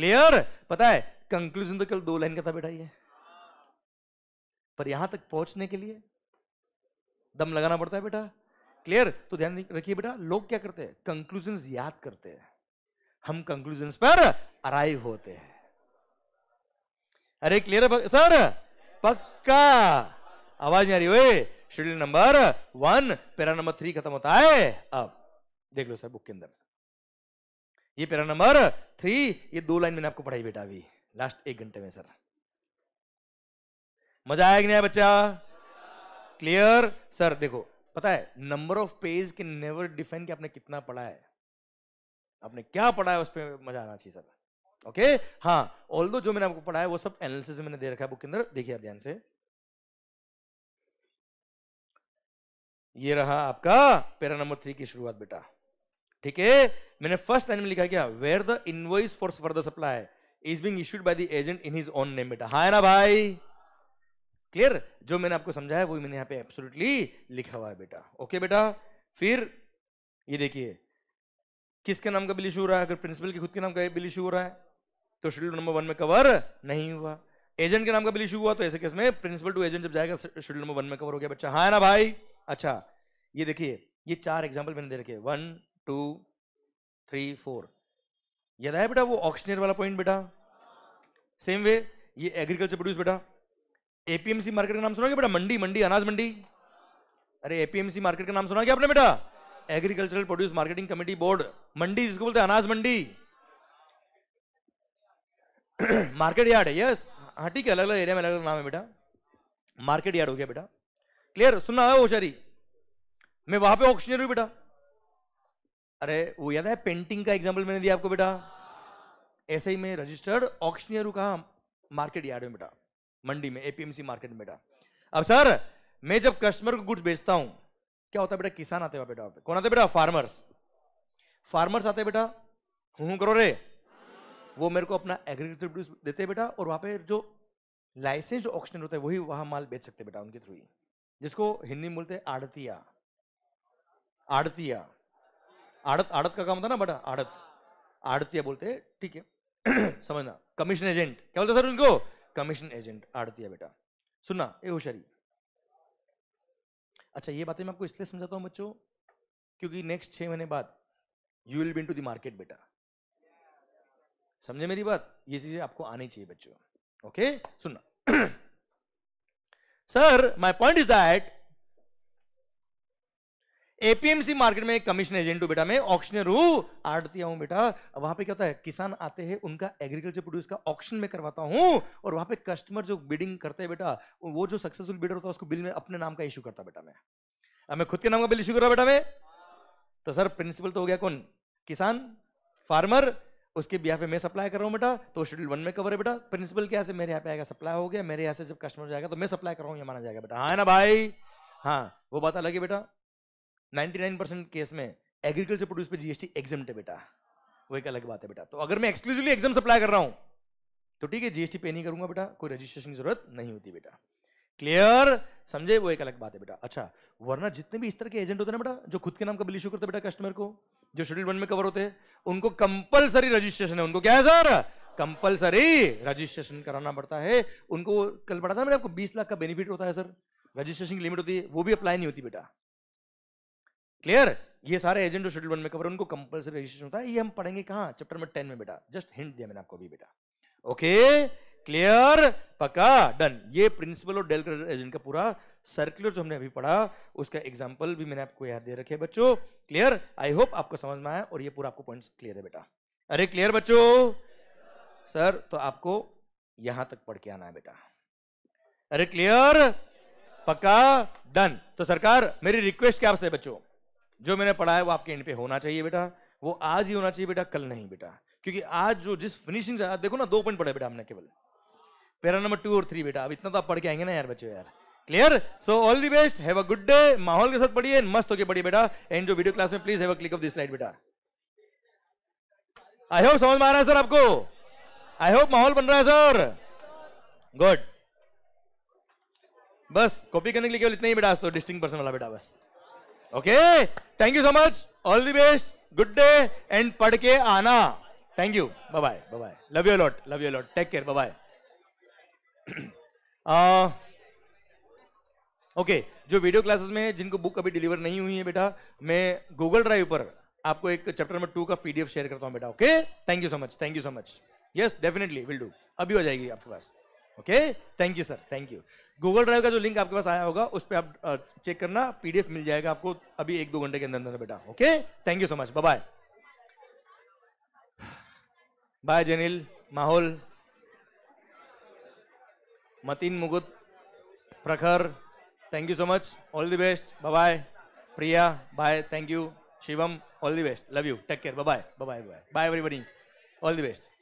क्लियर पता है कंक्लूजन तो कल दो लाइन का था बेटा ये पर यहां तक पहुंचने के लिए दम लगाना पड़ता है बेटा क्लियर तो ध्यान रखिए बेटा लोग क्या करते हैं कंक्लूजन याद करते हैं हम कंक्लूजन पर अराइव होते हैं अरे क्लियर है सर पक्का आवाज नहीं आ रही ओए schedule number one para number three खत्म होता है अब देख लो सर बुक के अंदर ये पैरा नंबर थ्री ये दो लाइन मैंने आपको पढ़ाई बेटा अभी लास्ट एक घंटे में सर मजा आया कि नहीं आया बच्चा क्लियर सर देखो पता है नंबर ऑफ पेज के नेवर डिफाइन कि आपने कितना पढ़ा है आपने क्या पढ़ा है उस पर मजा आना चाहिए सर ओके हाँ ऑल जो मैंने आपको पढ़ा है वो सब एनालिसिस मैंने दे रखा है बुक के अंदर देखिए ध्यान से ये रहा आपका पेरा नंबर थ्री की शुरुआत बेटा ठीक है मैंने फर्स्ट लाइन में लिखा क्या where the invoice for for the supply is being issued by the agent in his own name बेटा हाँ ना भाई क्लियर जो मैंने आपको समझाया वो मैंने यहाँ पे एब्सोल्युटली लिखा हुआ है बेटा ओके बेटा फिर ये देखिए किसके नाम का बिल इशू हो रहा है अगर प्रिंसिपल के खुद के नाम का बिल इशू हो रहा है तो शेड्यूल नंबर वन में कवर नहीं हुआ एजेंट के नाम का बिल इशू हुआ तो ऐसे केस में प्रिंसिपल टू एजेंट जब जाएगा शेड्यूल नंबर वन में कवर हो गया बच्चा हाँ ना भाई अच्छा ये देखिए ये चार एग्जाम्पल मैंने दे रखे वन टू थ्री फोर याद आया बेटा वो ऑक्शनियर वाला पॉइंट बेटा सेम वे ये एग्रीकल्चर प्रोड्यूस बेटा एपीएमसी मार्केट का नाम सुना बेटा मंडी मंडी अनाज मंडी अरे एपीएमसी मार्केट का नाम सुना आपने बेटा agricultural produce marketing committee board mandi जिसको बोलते हैं अनाज मंडी मार्केट यार्ड है यस हाँ ठीक है अलग अलग एरिया में अलग अलग नाम है बेटा मार्केट यार्ड हो गया बेटा क्लियर सुनना है होशियारी मैं वहां पे ऑक्शनरी हूं बेटा अरे वो याद है पेंटिंग का एग्जाम्पल मैंने दिया आपको बेटा ऐसे ही मैं रजिस्टर्ड ऑक्शनियर हूँ कहा मार्केट यार्ड में बेटा मंडी में एपीएमसी मार्केट में बेटा अब सर मैं जब कस्टमर को गुड्स बेचता हूं क्या होता है बेटा किसान आते हैं बेटा कौन आते बेटा फार्मर्स फार्मर्स आते बेटा हूं करो रे वो मेरे को अपना एग्रीकल्चर प्रोड्यूस देते हैं बेटा और वहां पे जो लाइसेंस्ड ऑक्शनर होता है वही वहां माल बेच सकते बेटा उनके थ्रू ही जिसको हिंदी में बोलते हैं आड़तिया आड़तिया आड़त आड़त का काम था ना बड़ा आड़त आड़तिया बोलते हैं ठीक है समझना कमीशन एजेंट क्या बोलते सर उनको कमीशन एजेंट आड़तिया बेटा सुनना ये होशियारी अच्छा ये बातें मैं आपको इसलिए समझाता हूँ बच्चों क्योंकि नेक्स्ट छह महीने बाद you will be into the market बेटा समझे मेरी बात ये चीज़ें आपको आनी चाहिए बच्चों ओके सुनना sir my point is that APMC market में कमीशन एजेंट हूं बेटा मैं ऑक्शनर हूं आड़तिया हूं बेटा वहां पे क्या होता है किसान आते हैं उनका एग्रीकल्चर प्रोड्यूस का ऑक्शन में करवाता हूं और वहां पे कस्टमर जो बिडिंग करते हैं बेटा वो जो सक्सेसफुल बिडर होता है उसको बिल में अपने नाम का इशू करता बेटा मैं अब मैं खुद के नाम का बिल इशू कर रहा बेटा मैं तो सर प्रिंसिपल तो हो गया कौन किसान फार्मर उसके बिहार पे मैं सप्लाई कर रहा हूँ बेटा तो शेड्यूल वन में कवर है बेटा प्रिंसिपल क्या से मेरे यहाँ पे आएगा सप्लाई हो गया मेरे यहाँ से जब कस्टमर जाएगा तो मैं सप्लाई कर रहा हूँ ये माना जाएगा बेटा हाँ ना भाई हाँ वो बात अलग है बेटा 99 परसेंट केस में एग्रीकल्चर प्रोड्यूस पे जीएसटी एग्जाम है बेटा वो एक अलग बात है बेटा तो अगर मैं एक्सक्लूसिवली एग्जाम सप्लाई कर रहा हूँ तो ठीक है जीएसटी पे नहीं करूंगा बेटा कोई रजिस्ट्रेशन की जरूरत नहीं होती बेटा क्लियर समझे वो एक अलग बात है बेटा अच्छा वरना जितने भी इस तरह के एजेंट होते हैं ना बेटा जो खुद के नाम का बिल इशू करते बेटा कस्टमर को जो शेड्यूल वन में कवर होते हैं उनको कंपलसरी रजिस्ट्रेशन है उनको क्या है सर कंपलसरी रजिस्ट्रेशन कराना पड़ता है उनको कल पड़ा था मैंने आपको बीस लाख का बेनिफिट होता है सर रजिस्ट्रेशन की लिमिट होती है वो भी अप्लाई नहीं होती बेटा क्लियर ये सारे एजेंट जो शेड्यूल वन में कवर उनको कंपलसरी रजिस्ट्रेशन होता है ये हम पढ़ेंगे कहाँ चैप्टर नंबर टेन में बेटा जस्ट हिंट दिया मैंने आपको भी बेटा ओके okay? क्लियर पक्का डन ये प्रिंसिपल और डेल एजेंट का पूरा सर्कुलर जो हमने अभी पढ़ा उसका एग्जाम्पल भी मैंने आपको याद दे रखे है बच्चों क्लियर आई होप आपको समझ में आया और ये पूरा आपको पॉइंट्स क्लियर है बेटा अरे क्लियर बच्चों सर तो आपको यहां तक पढ़ के आना है बेटा अरे क्लियर पक्का डन तो सरकार मेरी रिक्वेस्ट क्या आपसे बच्चों जो मैंने पढ़ा है वो आपके एंड पे होना चाहिए बेटा वो आज ही होना चाहिए बेटा कल नहीं बेटा क्योंकि आज जो जिस फिनिशिंग देखो ना दो पॉइंट पढ़े बेटा हमने केवल पैरा नंबर टू और थ्री बेटा अब इतना तो आप पढ़ के आएंगे ना यार बच्चों यार clear so all the best have a good day माहौल के साथ पढ़िए मस्त होके पढ़िए बेटा एंड जो वीडियो क्लास में please have a click of this slide बेटा आई होप समझ में आ रहा है सर आपको आई होप माहौल बन रहा है सर गुड बस कॉपी करने के लिए केवल इतना ही बेटा आज तो डिस्टिंग पर्सन वाला बेटा बस okay thank you so much all the best good day and पढ़ के आना thank you bye bye bye love you lot love you lot take care bye bye ah, okay जो वीडियो क्लासेस में जिनको बुक अभी डिलीवर नहीं हुई है बेटा मैं गूगल ड्राइव पर आपको एक चैप्टर नंबर टू का पीडीएफ शेयर करता हूं बेटा okay thank you so much thank you so much yes definitely will do अभी हो जाएगी आपके पास okay thank you sir thank you Google drive का जो लिंक आपके पास आया होगा उस पर आप चेक करना पीडीएफ मिल जाएगा आपको अभी एक दो घंटे के अंदर अंदर बेटा okay thank you so much bye bye Jenil माहौल मतीन मुगुत Prakhar thank you so much all the best bye Priya bye thank you Shivam all the best love you take care bye bye bye bye everybody all the best